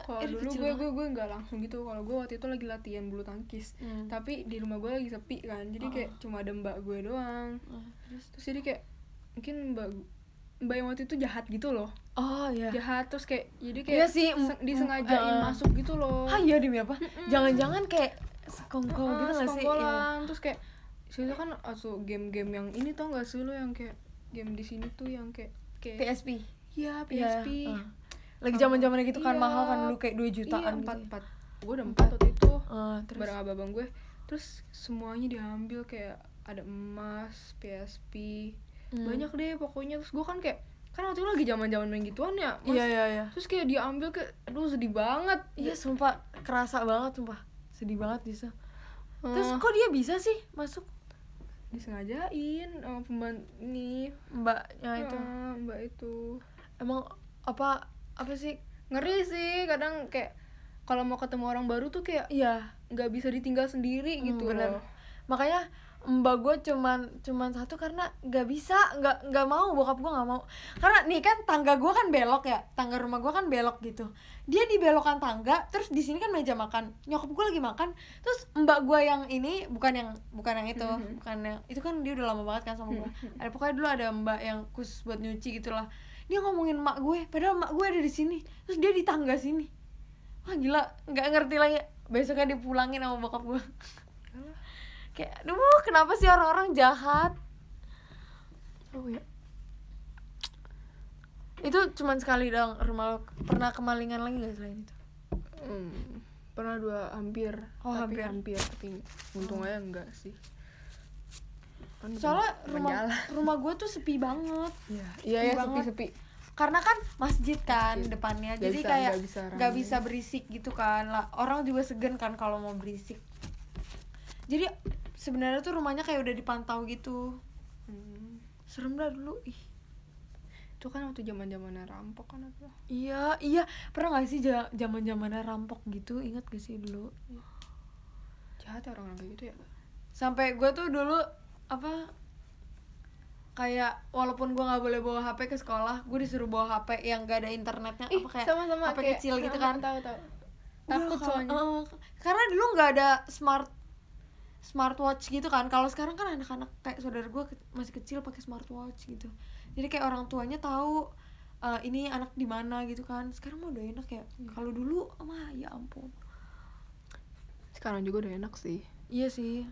kalau dulu gue gue gue nggak langsung gitu kalau gue waktu itu lagi latihan bulu tangkis hmm. tapi di rumah gue lagi sepi kan jadi uh. kayak cuma ada mbak gue doang uh, terus terus jadi kayak mungkin mbak mbak yang waktu itu jahat gitu loh oh iya jahat terus kayak jadi kayak iya sih, mm, disengajain mm, uh, uh, masuk gitu loh ah iya demi apa jangan-jangan kayak sekongkol uh, gitu nggak sih iya. terus kayak situ kan asu game-game yang ini tau gak sih lo yang kayak game di sini tuh yang kayak, kayak PSP ya PSP yeah. uh lagi zaman zamannya gitu kan iya. mahal kan dulu kayak dua jutaan iya, empat gitu. empat gue udah empat waktu itu uh, terus? bareng abang gue terus semuanya diambil kayak ada emas PSP hmm. banyak deh pokoknya terus gue kan kayak kan waktu itu lagi zaman zaman main gituan ya mas, iya, iya, iya. terus kayak diambil kayak aduh sedih banget iya sumpah kerasa banget sumpah sedih banget bisa hmm. terus eh. kok dia bisa sih masuk disengajain sama pembantu nih mbaknya itu uh, mbak itu emang apa apa sih ngeri sih kadang kayak kalau mau ketemu orang baru tuh kayak ya nggak bisa ditinggal sendiri hmm, gitu bener. Loh. makanya mbak gue cuman cuman satu karena nggak bisa nggak nggak mau bokap gue nggak mau karena nih kan tangga gue kan belok ya tangga rumah gue kan belok gitu dia di belokan tangga terus di sini kan meja makan nyokap gue lagi makan terus mbak gue yang ini bukan yang bukan yang itu hmm, hmm. bukan yang itu kan dia udah lama banget kan sama gue ada pokoknya dulu ada mbak yang khusus buat nyuci gitulah dia ngomongin mak gue padahal mak gue ada di sini terus dia di tangga sini wah gila nggak ngerti lagi besoknya dipulangin sama bokap gue kayak duh kenapa sih orang-orang jahat oh ya itu cuma sekali dong rumah pernah kemalingan lagi gak selain itu hmm, pernah dua hampir oh, tapi hampir, hampir tapi untung oh. aja enggak sih kan soalnya rumah menyala. rumah gue tuh sepi banget iya iya, iya sepi sepi karena kan masjid kan masjid. depannya gak jadi bisa, kayak nggak bisa, gak bisa berisik gitu kan lah orang juga segan kan kalau mau berisik jadi sebenarnya tuh rumahnya kayak udah dipantau gitu hmm. serem lah dulu ih itu kan waktu zaman zamannya rampok kan apa iya iya pernah gak sih zaman zamannya rampok gitu ingat gak sih dulu jahat ya orang orang gitu ya sampai gue tuh dulu apa kayak walaupun gue nggak boleh bawa HP ke sekolah gue disuruh bawa HP yang gak ada internetnya Ih, apa kayak sama -sama, HP kayak, kecil sama, gitu kan tahu, tahu. takut soalnya uh, eh, karena dulu nggak ada smart smartwatch gitu kan kalau sekarang kan anak-anak kayak saudara gue ke masih kecil pakai smartwatch gitu jadi kayak orang tuanya tahu uh, ini anak di mana gitu kan sekarang mah udah enak ya hmm. kalau dulu mah ya ampun sekarang juga udah enak sih iya sih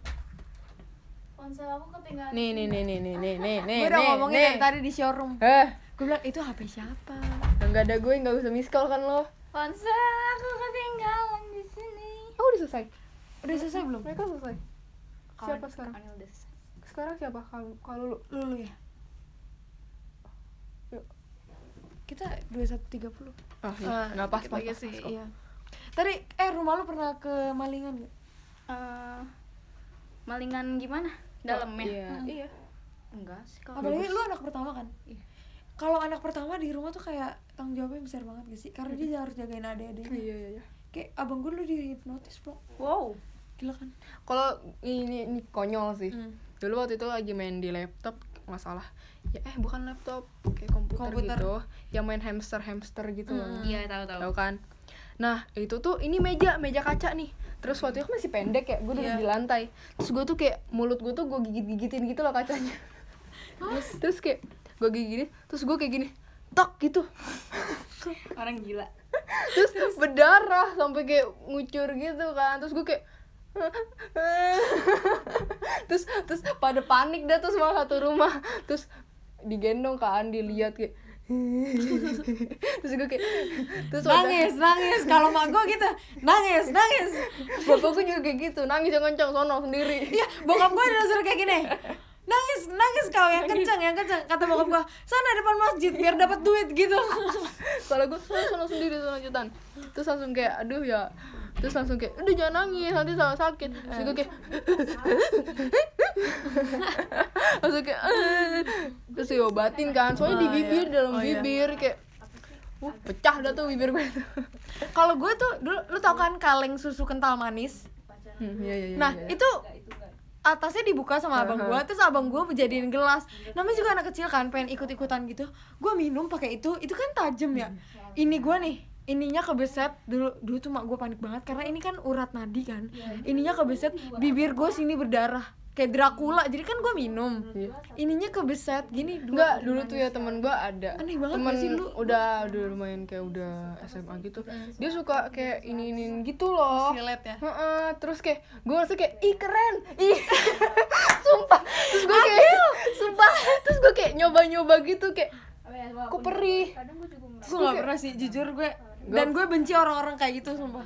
ponsel aku ketinggalan nih nih nih nih nih nih nih nih gue udah ngomongin nih. tadi di showroom eh gue bilang itu hp siapa nggak ada gue nggak usah miss call kan lo ponsel aku ketinggalan di sini oh udah selesai udah selesai belum mereka selesai siapa sekarang sekarang siapa kalau kalau lu lu ya kita dua satu tiga puluh ah iya. nah, pas pas, pas, pas, pas iya. tadi eh rumah lu pernah ke malingan gak uh, eh, malingan gimana dalam ya iya, hmm. iya. enggak sih kalau apalagi lu anak pertama kan iya. kalau anak pertama di rumah tuh kayak tanggung jawabnya besar banget gak sih karena iya. dia harus jagain adik-adiknya iya iya iya kayak abang gue lu di hipnotis bro wow gila kan kalau ini ini konyol sih hmm. dulu waktu itu lagi main di laptop masalah ya eh bukan laptop kayak komputer, komputer. gitu yang main hamster hamster gitu hmm. iya hmm. tahu tahu tahu kan nah itu tuh ini meja meja kaca nih terus waktu itu masih pendek kayak gue duduk yeah. di lantai terus gue tuh kayak mulut gue tuh gue gigit gigitin gitu loh kacanya terus, *laughs* terus kayak gue gigit terus gue kayak gini tok gitu *laughs* orang gila terus, terus berdarah sampai kayak ngucur gitu kan terus gue kayak *laughs* terus terus pada panik dah terus malah satu rumah terus digendong kan dilihat kayak *laughs* terus gue kayak terus nangis nangis kalau mak gue gitu nangis nangis bapak gue juga kayak gitu nangis yang kencang sono sendiri iya bokap gue udah suruh kayak gini nangis nangis kau yang kencang yang kencang kata bokap gue sana depan masjid biar dapat duit gitu kalau gue sono sono sendiri sono jutan terus langsung kayak aduh ya terus langsung kayak udah jangan nangis nanti sama sakit terus gue kayak *laughs* langsung kayak eh. terus diobatin kan soalnya di oh, bibir iya. dalam oh, iya. bibir kayak uh pecah dah tuh bibir gue tuh. *laughs* Kalau gue tuh dulu lu tau kan kaleng susu kental manis? Hmm, iya, nah, itu atasnya dibuka sama abang gue terus abang gue jadiin gelas namanya juga anak kecil kan pengen ikut ikutan gitu gue minum pakai itu itu kan tajam ya hmm. ini gue nih ininya kebeset dulu dulu tuh mak gue panik banget karena ini kan urat nadi kan yeah. Iya. ininya kebeset bibir gue sini berdarah kayak Dracula jadi kan gue minum yeah. ininya kebeset gini dua dulu tuh ya temen gue ada aneh banget temen sih lu udah udah lumayan kayak udah SMA gitu iya, dia suka kayak iya, ini ini gitu loh silet ya uh terus kayak gue ngerasa kayak ih keren ih *laughs* sumpah terus gue kayak sumpah terus gue kayak nyoba nyoba gitu kayak ya, kuperi perih gue gak pernah sih jujur gue dan gue benci orang-orang kayak gitu sumpah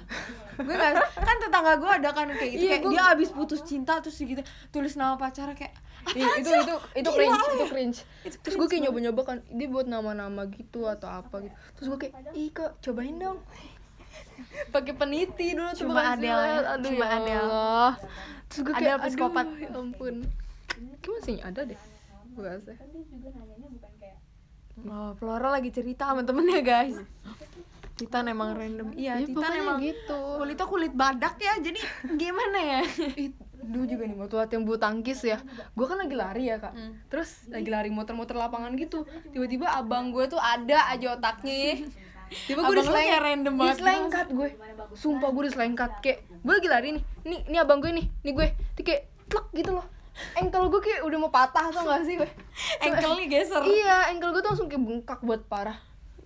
gue gak, kan tetangga gue ada kan kayak gitu iya, kayak gua... dia abis putus cinta terus gitu tulis nama pacar kayak Iya, itu, itu itu itu cringe itu cringe terus gue kayak nyoba nyoba kan dia buat nama-nama gitu atau apa gitu terus gue kayak ih kok cobain dong pakai peniti dulu cuma ada ya. aduh cuma ya ada Allah terus gue kayak ada ya ampun gimana sih ada deh gue rasa oh Flora lagi cerita sama temennya guys Titan emang random iya ya, Titan emang gitu kulitnya kulit badak ya jadi gimana ya itu juga nih waktu latihan yang bulu tangkis ya gue kan lagi lari ya kak hmm. terus lagi lari muter-muter lapangan gitu tiba-tiba abang gue tuh ada aja otaknya ya. tiba gue diseleng random banget diselengkat gue sumpah gue diselengkat kayak gue lagi lari nih nih nih abang gue nih nih gue tuh kayak tlek gitu loh engkel gue kayak udah mau patah tau gak sih gue engkel nih geser iya engkel gue tuh langsung kayak bengkak buat parah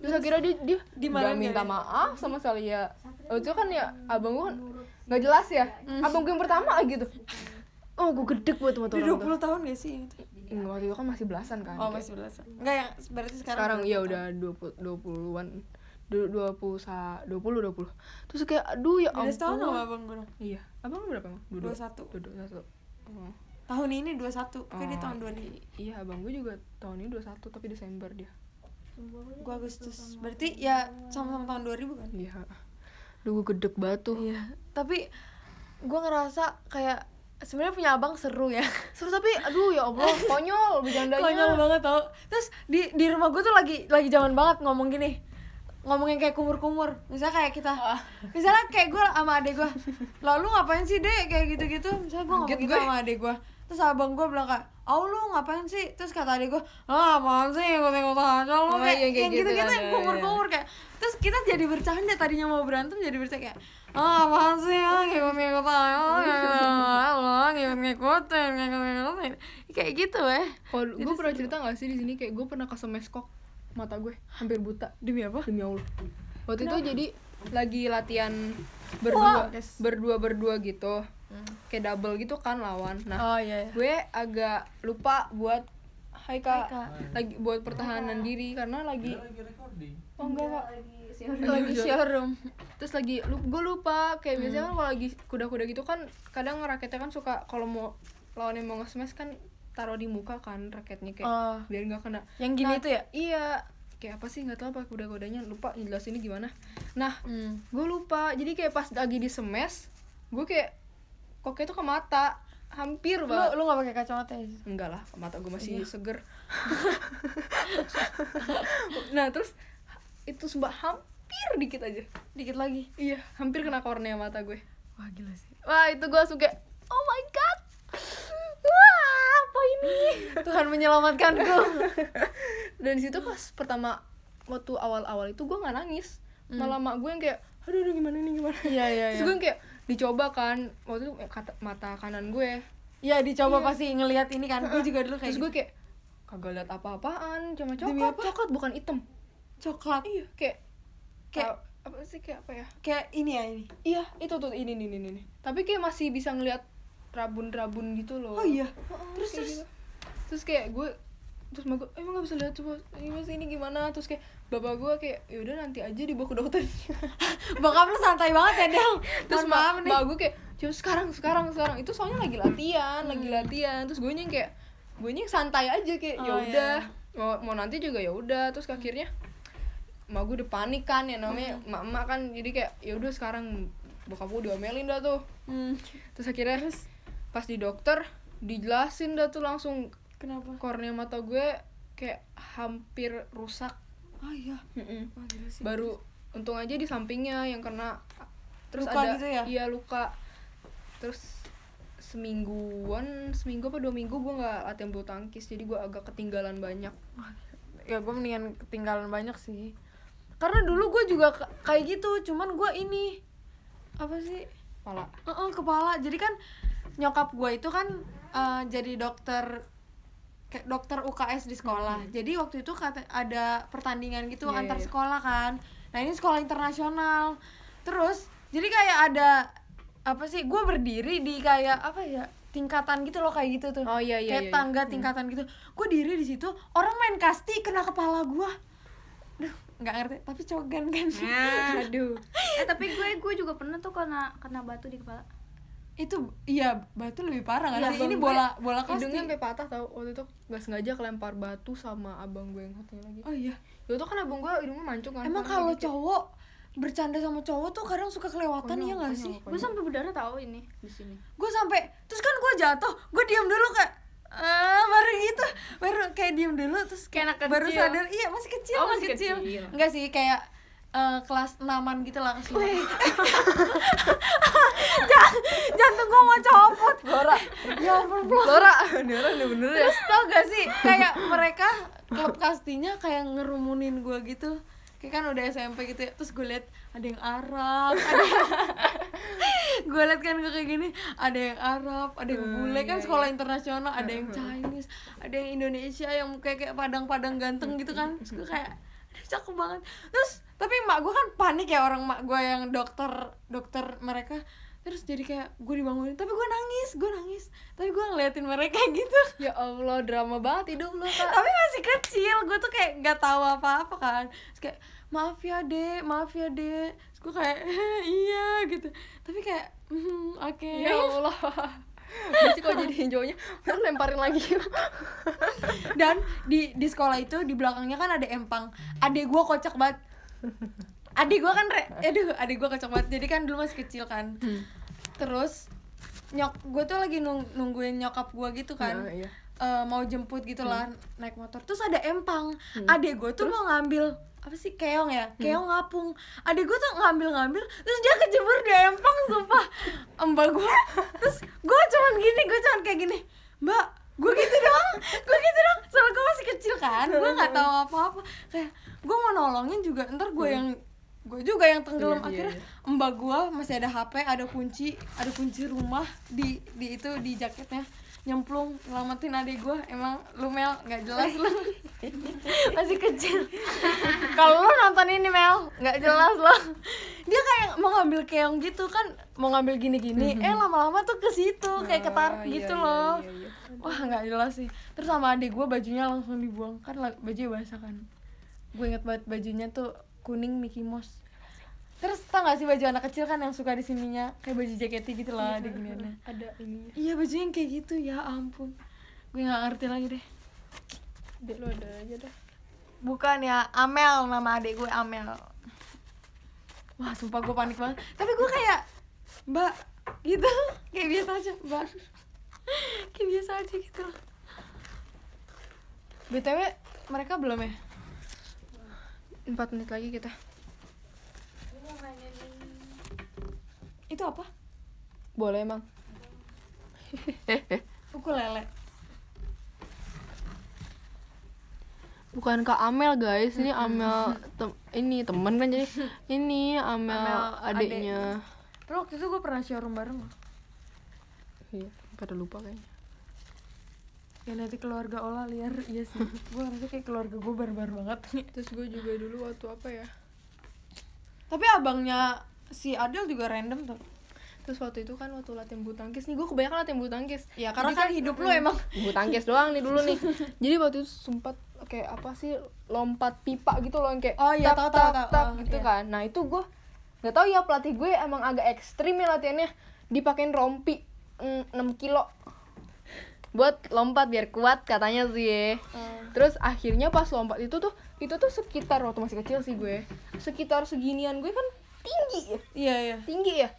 terus akhirnya dia dia Dimana gak minta maaf sama sekali ya oh, itu kan ya abang gue kan nggak jelas ya mm. abang gue yang pertama lagi oh gue gedek buat teman-teman dua puluh tahun gak sih itu Enggak, waktu itu kan masih belasan kan oh masih belasan enggak yang berarti sekarang sekarang ya udah dua dua puluhan dua puluh dua puluh dua puluh terus kayak aduh ya ampun tahun sama abang gue iya abang berapa emang dua satu dua satu hmm. tahun ini dua satu kan di ah, tahun dua iya abang gue juga tahun ini dua satu tapi Desember dia gue Agustus berarti ya sama-sama tahun 2000 kan iya Duh gue gedek banget tuh iya. Tapi gue ngerasa kayak sebenarnya punya abang seru ya *laughs* seru tapi aduh ya allah konyol bercandanya konyol banget tau terus di di rumah gue tuh lagi lagi zaman banget ngomong gini ngomongin kayak kumur-kumur misalnya kayak kita ah. misalnya kayak gue sama adek gue lalu ngapain sih dek kayak gitu-gitu misalnya gue ngomong gitu, gitu sama ya. adek gue terus abang gue bilang kayak oh lu ngapain sih terus kata adik gue ah apaan sih ikut ikut aja lu oh, kayak, iya, kayak gitu gitu yang kumur kumur kayak terus kita jadi bercanda tadinya mau berantem jadi bercanda kayak ah apaan sih ah, ya ngikut ya, ya, ah, ngikut aja lo ngikut ngikutin ngikut ngikutin kayak gitu eh kalau gue pernah cerita gak sih di sini kayak gue pernah meskok mata gue hampir buta demi apa demi allah waktu Kenapa? itu jadi lagi latihan berdua berdua berdua gitu hmm. kayak double gitu kan lawan nah oh, iya, iya. gue agak lupa buat Hai kak, Hai, kak. lagi buat pertahanan Hai, diri karena lagi, lagi Oh enggak kak iya, lagi showroom terus lagi lu gue lupa kayak hmm. biasanya kan kalau lagi kuda-kuda gitu kan kadang raketnya kan suka kalau mau lawan yang mau nge kan taruh di muka kan raketnya kayak oh. biar nggak kena yang gini nah, tuh ya iya kayak apa sih nggak tahu apa kuda-kudanya lupa jelas ini gimana nah hmm. gue lupa jadi kayak pas lagi di semes gue kayak koknya itu ke mata hampir banget lu lu gak pakai kacamata ya enggak lah mata gue masih iya. seger *laughs* nah terus itu sebab hampir dikit aja dikit lagi iya hampir kena kornea mata gue wah gila sih wah itu gue suka oh my god wah apa ini *laughs* Tuhan menyelamatkanku *laughs* dan situ pas pertama waktu awal-awal itu gue nggak nangis hmm. malah mak gue yang kayak aduh, aduh gimana nih gimana iya, iya, iya. gue yang kayak dicoba kan waktu itu kata, mata kanan gue ya dicoba iya. pasti ngelihat ini kan gue juga dulu kayak terus gue gitu. kayak kagak lihat apa-apaan cuma coklat apa? coklat bukan hitam coklat iya kayak kayak uh, apa sih kayak apa ya kayak ini ya ini iya itu tuh ini ini ini, ini. tapi kayak masih bisa ngelihat rabun-rabun gitu loh oh iya terus terus gitu. terus kayak gue terus mau gue emang eh, gak bisa lihat coba ini mas ini gimana terus kayak bapak gue kayak yaudah nanti aja dibawa ke dokter *laughs* bapak lu santai banget ya dong terus maaf nih gue kayak coba sekarang sekarang sekarang itu soalnya lagi latihan hmm. lagi latihan terus gue nyeng kayak gue nyeng santai aja kayak ya oh, yaudah mau mau nanti juga yaudah terus akhirnya mak gue udah panik kan ya namanya hmm. mak mak kan jadi kayak yaudah sekarang bokap gue diomelin dah tuh hmm. terus akhirnya pas di dokter dijelasin dah tuh langsung Kenapa? Kornea mata gue kayak hampir rusak. Ah iya. Mm -mm. Wah, sih. Baru untung aja di sampingnya yang kena terus luka ada gitu ya? iya luka. Terus semingguan, seminggu apa dua minggu gue nggak latihan bulu tangkis jadi gue agak ketinggalan banyak. Ya gue mendingan ketinggalan banyak sih. Karena dulu gue juga kayak gitu, cuman gue ini apa sih? Kepala. Uh -uh, kepala. Jadi kan nyokap gue itu kan uh, jadi dokter dokter UKS di sekolah. Hmm. Jadi waktu itu kata ada pertandingan gitu yeah, iya. antar yeah. sekolah kan. Nah, ini sekolah internasional. Terus jadi kayak ada apa sih? Gue berdiri di kayak apa ya? tingkatan gitu loh kayak gitu tuh. Oh iya iya. Kayak iya, iya. Hmm. tingkatan gitu. Gue diri di situ, orang main kasti kena kepala gue. Duh, nggak ngerti tapi cogan kan Ya, aduh *laughs* eh tapi gue gue juga pernah tuh kena kena batu di kepala itu iya batu lebih parah kan? ya, sih ini bola bola kasti hidungnya sampai patah tau waktu itu gak sengaja kelempar batu sama abang gue yang satunya lagi oh iya itu ya kan abang gue hidungnya mancung kan emang kan kalau cowok bercanda sama cowok tuh kadang suka kelewatan oh, ya nggak sih gue sampai berdarah tau ini di sini gue sampai terus kan gue jatuh gue diam dulu kayak ah baru gitu baru kayak diam dulu terus kayak, kayak anak kecil. baru sadar iya masih kecil oh, masih, masih kecil. kecil enggak sih kayak uh, kelas enaman gitu langsung Wih. *laughs* jangan jantung gue mau copot Dora ya ampun Dora Dora bener-bener ya tau gak sih kayak mereka klub kastinya kayak ngerumunin gue gitu kayak kan udah SMP gitu ya terus gue liat ada yang Arab ada yang... *laughs* gue liat kan gue kayak gini ada yang Arab ada yang hmm, bule kan iya, sekolah iya. internasional ada yang hmm. Chinese ada yang Indonesia yang kayak kayak padang-padang ganteng gitu kan terus gue kayak cakep banget terus tapi mak gue kan panik ya orang mak gue yang dokter dokter mereka terus jadi kayak gue dibangunin tapi gue nangis gue nangis tapi gue ngeliatin mereka *laughs* gitu ya allah drama banget hidup lo kak tapi masih kecil gue tuh kayak nggak tahu apa apa kan terus kayak maaf ya mafia maaf ya deh gue kayak *laughs* iya gitu tapi kayak mm, oke okay. ya allah *laughs* Pasti kok jadi hijaunya Terus lemparin lagi Dan di, di sekolah itu di belakangnya kan ada empang ade gue kocak banget Adik gue kan, re, aduh adik gue kocak banget Jadi kan dulu masih kecil kan hmm. Terus nyok gue tuh lagi nung, nungguin nyokap gue gitu kan yeah, Uh, iya. eh, mau jemput gitu hmm. lah naik motor terus ada empang hmm. adek gue tuh terus? mau ngambil apa sih keong ya hmm. keong ngapung adik gue tuh ngambil-ngambil terus dia kejebur di empang sumpah mbak gue terus gue cuman gini gue cuman kayak gini mbak gue gitu dong gue gitu dong soalnya gue masih kecil kan gue nggak tahu apa-apa kayak gue mau nolongin juga ntar gue hmm. yang gue juga yang tenggelam yeah, iya, akhirnya yeah. mbak gue masih ada hp ada kunci ada kunci rumah di di itu di jaketnya nyemplung ngelamatin adik gue emang lu Mel nggak jelas lu *laughs* masih kecil *laughs* kalau lu nonton ini Mel nggak jelas lo dia kayak mau ngambil keong gitu kan mau ngambil gini-gini mm-hmm. eh lama-lama tuh ke situ oh, kayak ketar iya, gitu iya, loh iya, iya, iya. wah nggak jelas sih terus sama adik gue bajunya langsung dibuang kan bajunya basah kan gue inget banget bajunya tuh kuning Mickey Mouse terus tau gak sih baju anak kecil kan yang suka di sininya kayak baju jaketi gitu lah iya, ada gini ada ini iya baju yang kayak gitu ya ampun gue gak ngerti lagi deh dek lo ada aja deh bukan ya Amel nama adik gue Amel wah sumpah gue panik banget tapi gue kayak mbak gitu *laughs* kayak biasa aja mbak *laughs* kayak biasa aja gitu loh btw mereka belum ya empat menit lagi kita itu apa boleh emang *laughs* ukulele bukan kak Amel guys ini Amel tem ini temen kan jadi ini Amel, Amel adiknya terus tapi waktu itu gue pernah showroom bareng iya pada lupa kayaknya ya nanti keluarga Ola liar iya sih *laughs* gue rasa kayak keluarga gue barbar banget terus gue juga dulu waktu apa ya tapi abangnya si Adel juga random tuh terus waktu itu kan waktu latihan bulu tangkis nih gue kebanyakan latihan bulu tangkis ya karena jadi kan, kan hidup *laughs* lu emang bulu tangkis doang nih dulu nih *laughs* jadi waktu itu sempat kayak apa sih lompat pipa gitu loh yang kayak oh iya tau tau tau gitu iya. kan nah itu gue nggak tahu ya pelatih gue emang agak ekstrim ya latihannya dipakein rompi mm, 6 kilo buat lompat biar kuat katanya sih ya. Uh. Terus akhirnya pas lompat itu tuh itu tuh sekitar waktu masih kecil sih gue. Sekitar seginian gue kan tinggi ya iya iya tinggi ya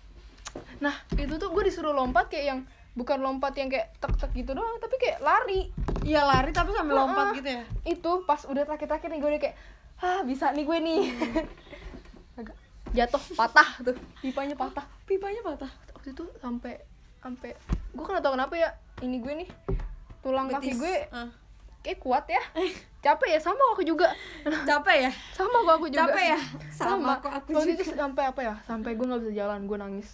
nah itu tuh gue disuruh lompat kayak yang bukan lompat yang kayak tek tek gitu doang tapi kayak lari iya lari tapi sambil nah, lompat gitu ya itu pas udah terakhir terakhir nih gue udah kayak ah bisa nih gue nih *laughs* agak jatuh patah tuh pipanya patah pipanya patah waktu itu sampai sampai gue kan tau kenapa ya ini gue nih tulang Betis. kaki gue uh ah kayak kuat ya *laughs* capek ya sama aku juga *laughs* capek ya sama kok aku juga capek ya *laughs* sama, sama. kok aku juga itu sampai apa ya sampai gue nggak bisa jalan gue nangis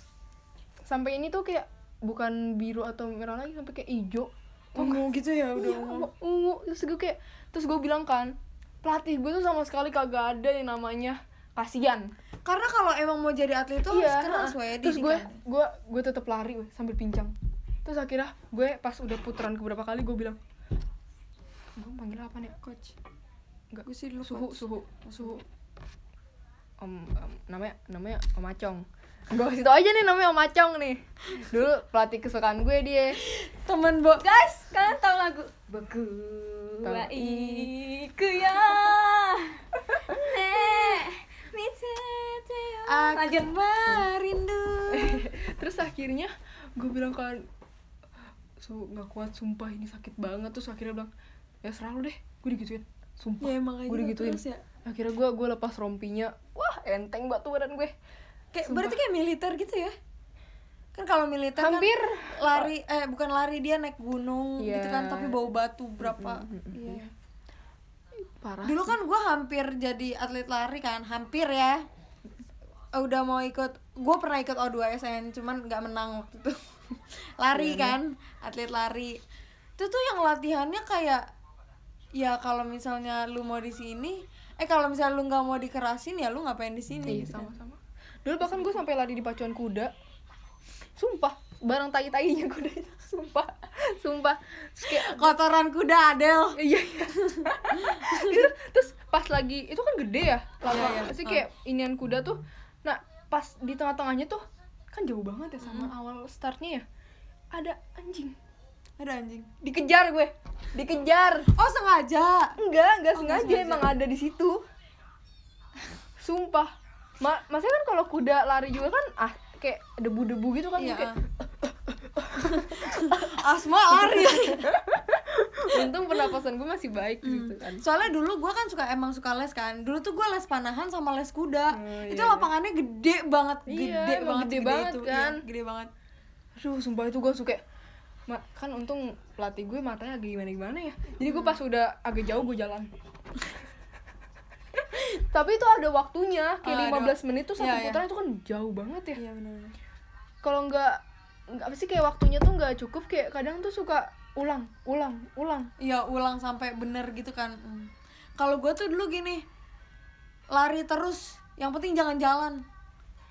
sampai ini tuh kayak bukan biru atau merah lagi sampai kayak hijau oh, ungu gitu ya iya, udah ungu. ungu terus gue kayak terus gue bilang kan pelatih gue tuh sama sekali kagak ada yang namanya kasihan karena kalau emang mau jadi atlet tuh iya, harus keras nah, ya terus gue gue gue tetap lari sambil pincang terus akhirnya gue pas udah putaran beberapa kali gue bilang gue panggil apa nih coach enggak gue sih suhu coach. suhu suhu om, um, namanya namanya om acong gue kasih tau aja nih namanya om acong nih dulu pelatih kesukaan gue dia temen bo guys kalian tau lagu beku iku ya *laughs* nek lanjut merindu *laughs* terus akhirnya gue bilang kan so nggak kuat sumpah ini sakit banget terus akhirnya bilang ya lu deh gue digituin sumpah ya, emang gue digituin ya. akhirnya gue gue lepas rompinya wah enteng batu badan gue kayak berarti kayak militer gitu ya kan kalau militer kan hampir kan lari eh bukan lari dia naik gunung yeah. gitu iya. kan tapi bawa batu berapa mm yeah. parah dulu kan gue hampir jadi atlet lari kan hampir ya udah mau ikut gue pernah ikut O2SN cuman nggak menang waktu itu *laughs* lari iya, iya. kan atlet lari itu tuh yang latihannya kayak ya kalau misalnya lu mau di sini eh kalau misalnya lu nggak mau dikerasin ya lu ngapain di sini iya, gitu. sama-sama dulu bahkan gue sampai lari di pacuan kuda sumpah barang tai tainya kuda itu sumpah sumpah kayak, kotoran kuda Adel iya iya terus pas lagi itu kan gede ya lama iya, iya. sih ah. kayak uh. inian kuda tuh nah pas di tengah-tengahnya tuh kan jauh banget ya sama hmm. awal startnya ya ada anjing ada anjing. Dikejar gue. Dikejar. Oh, sengaja. Enggak, enggak oh, sengaja. sengaja emang ada di situ. Sumpah. Ma maksudnya kan kalau kuda lari juga kan ah kayak debu-debu gitu kan iya. *laughs* asma lari *laughs* untung pernapasan gue masih baik mm. gitu kan soalnya dulu gue kan suka emang suka les kan dulu tuh gue les panahan sama les kuda oh, itu iya. lapangannya gede banget iya, gede iya, banget gede, gede banget itu. Iya, kan iya, gede banget aduh sumpah itu gue suka kan untung pelatih gue matanya agak gimana gimana ya jadi gue pas udah agak jauh gue jalan *laughs* tapi itu ada waktunya kayak ah, lima belas menit tuh satu ya, putaran ya. itu kan jauh banget ya ya kalau nggak nggak pasti sih kayak waktunya tuh nggak cukup kayak kadang tuh suka ulang ulang ulang iya ulang sampai bener gitu kan kalau gue tuh dulu gini lari terus yang penting jangan jalan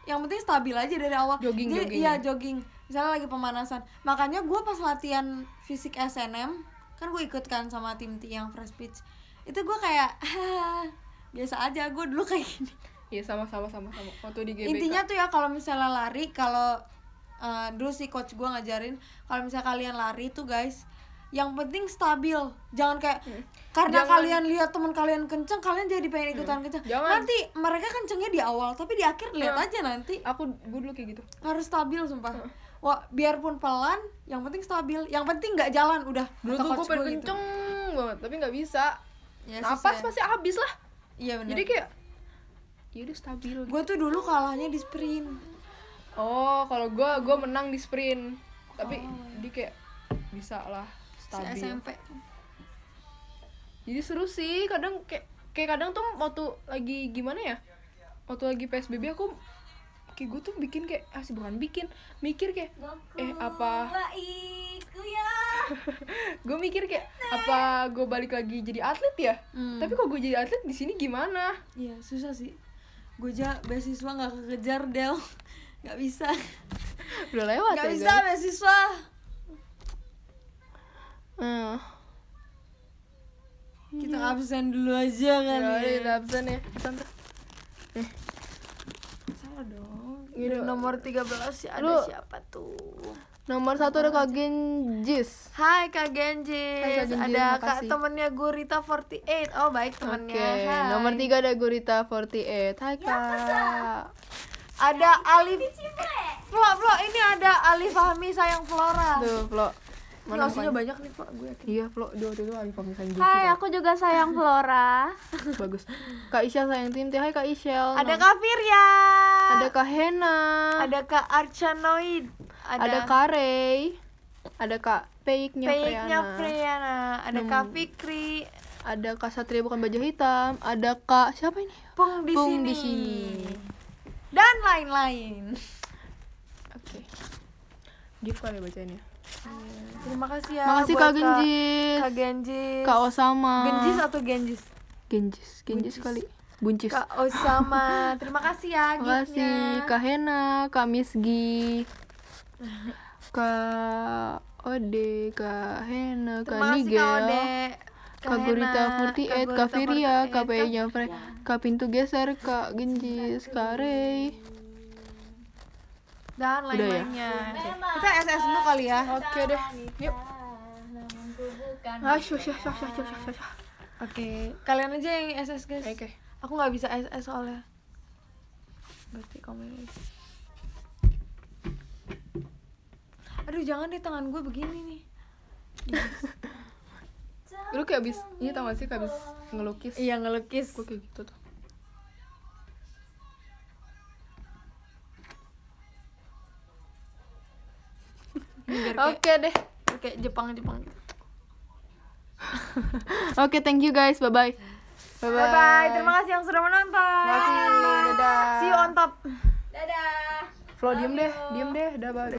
yang penting stabil aja dari awal jogging jadi, jogging iya ya? jogging misalnya lagi pemanasan makanya gue pas latihan fisik SNM kan gue ikut kan sama tim T yang fresh pitch itu gue kayak *laughs* biasa aja gue dulu kayak gini Iya sama sama sama sama waktu di GBK. Intinya tuh ya kalau misalnya lari kalau uh, dulu si coach gue ngajarin kalau misalnya kalian lari tuh guys yang penting stabil jangan kayak hmm. karena jangan. kalian lihat teman kalian kenceng kalian jadi pengen hmm. ikutan hmm. kenceng jangan. nanti mereka kencengnya di awal tapi di akhir lihat hmm. aja nanti aku gue dulu kayak gitu harus stabil sumpah hmm wah biarpun pelan yang penting stabil yang penting nggak jalan udah dulu tuh gue pengen gitu. kenceng gitu. banget tapi nggak bisa ya, napas pasti habis lah iya benar jadi kayak yaudah stabil gitu. gue tuh dulu kalahnya di sprint oh kalau gue gue menang di sprint tapi oh. Iya. di kayak bisa lah stabil si SMP jadi seru sih kadang kayak kayak kadang tuh waktu lagi gimana ya waktu lagi PSBB aku kayak gue tuh bikin kayak ah sih bukan bikin mikir kayak eh apa ya. *laughs* gue mikir kayak apa gue balik lagi jadi atlet ya hmm. tapi kok gue jadi atlet di sini gimana iya susah sih gue aja beasiswa nggak kejar Del *laughs* nggak bisa udah lewat nggak ya, bisa guys. beasiswa hmm. kita absen dulu aja kan ya, ya. kita absen ya eh. Gila. Gitu. nomor 13 ya, ada Lu, siapa tuh? Nomor satu ada Kak Genjis. Hai Kak Genjis. Hai, Kak Ada Kak temennya Gurita 48. Oh, baik temennya. Okay. Hai. Nomor tiga ada Gurita 48. Hai ya, Kak. Ya, ada Alif Flo, Flo, ini ada Alif Fahmi sayang Flora. Tuh, Flo. Flowsnya banyak nih Pak, gue yakin. Iya, Flo dia waktu itu Ali pamitan gitu. Hai, aku juga sayang Flora. *laughs* Bagus. Kak Isya sayang Tim Hai Kak Isha. Ada Kak Firya. Ada Kak Hena. Ada Kak Archanoid. Ada, ada Kak Ray. Ada Kak Peiknya Peiknya Priyana. Priyana. Ada hmm. Kak Fikri. Ada Kak Satria bukan baju hitam. Ada Kak siapa ini? Pung di Pung sini. Di sini. Dan lain-lain. Oke. Okay. Gift kali bacanya. Hmm. Iya. Terima kasih ya. Makasih Kak Genjis. Kak Genjis. Kak Osama. Genjis atau Genjis? Genjis, Genjis sekali, Buncis. Kak Osama. *laughs* Terima kasih ya Terima kasih Kak Hena, Kak Misgi. Kak Ode, Kak Hena, Kak Nigel. Kak Gurita Ed, eh, Kak Firia, Kak Peja Kak Pintu Geser, Kak Genjis, Kak Rey dan ya? lain-lainnya. Ya? Kita SS dulu kali ya. Oke deh. Yuk. Ah, oke, kalian aja yang SS guys. Oke. Okay. Aku nggak bisa SS soalnya. Berarti ini. Aduh, jangan di tangan gue begini nih. Lu kayak abis, iya tau gak sih, kayak abis ngelukis Iya ngelukis Gue kayak gitu tuh oke deh *laughs* oke Jepang Jepang oke okay, thank you guys bye bye bye bye, bye, -bye. terima kasih yang sudah menonton terima dadah see you on top dadah Flo diem deh diem deh dadah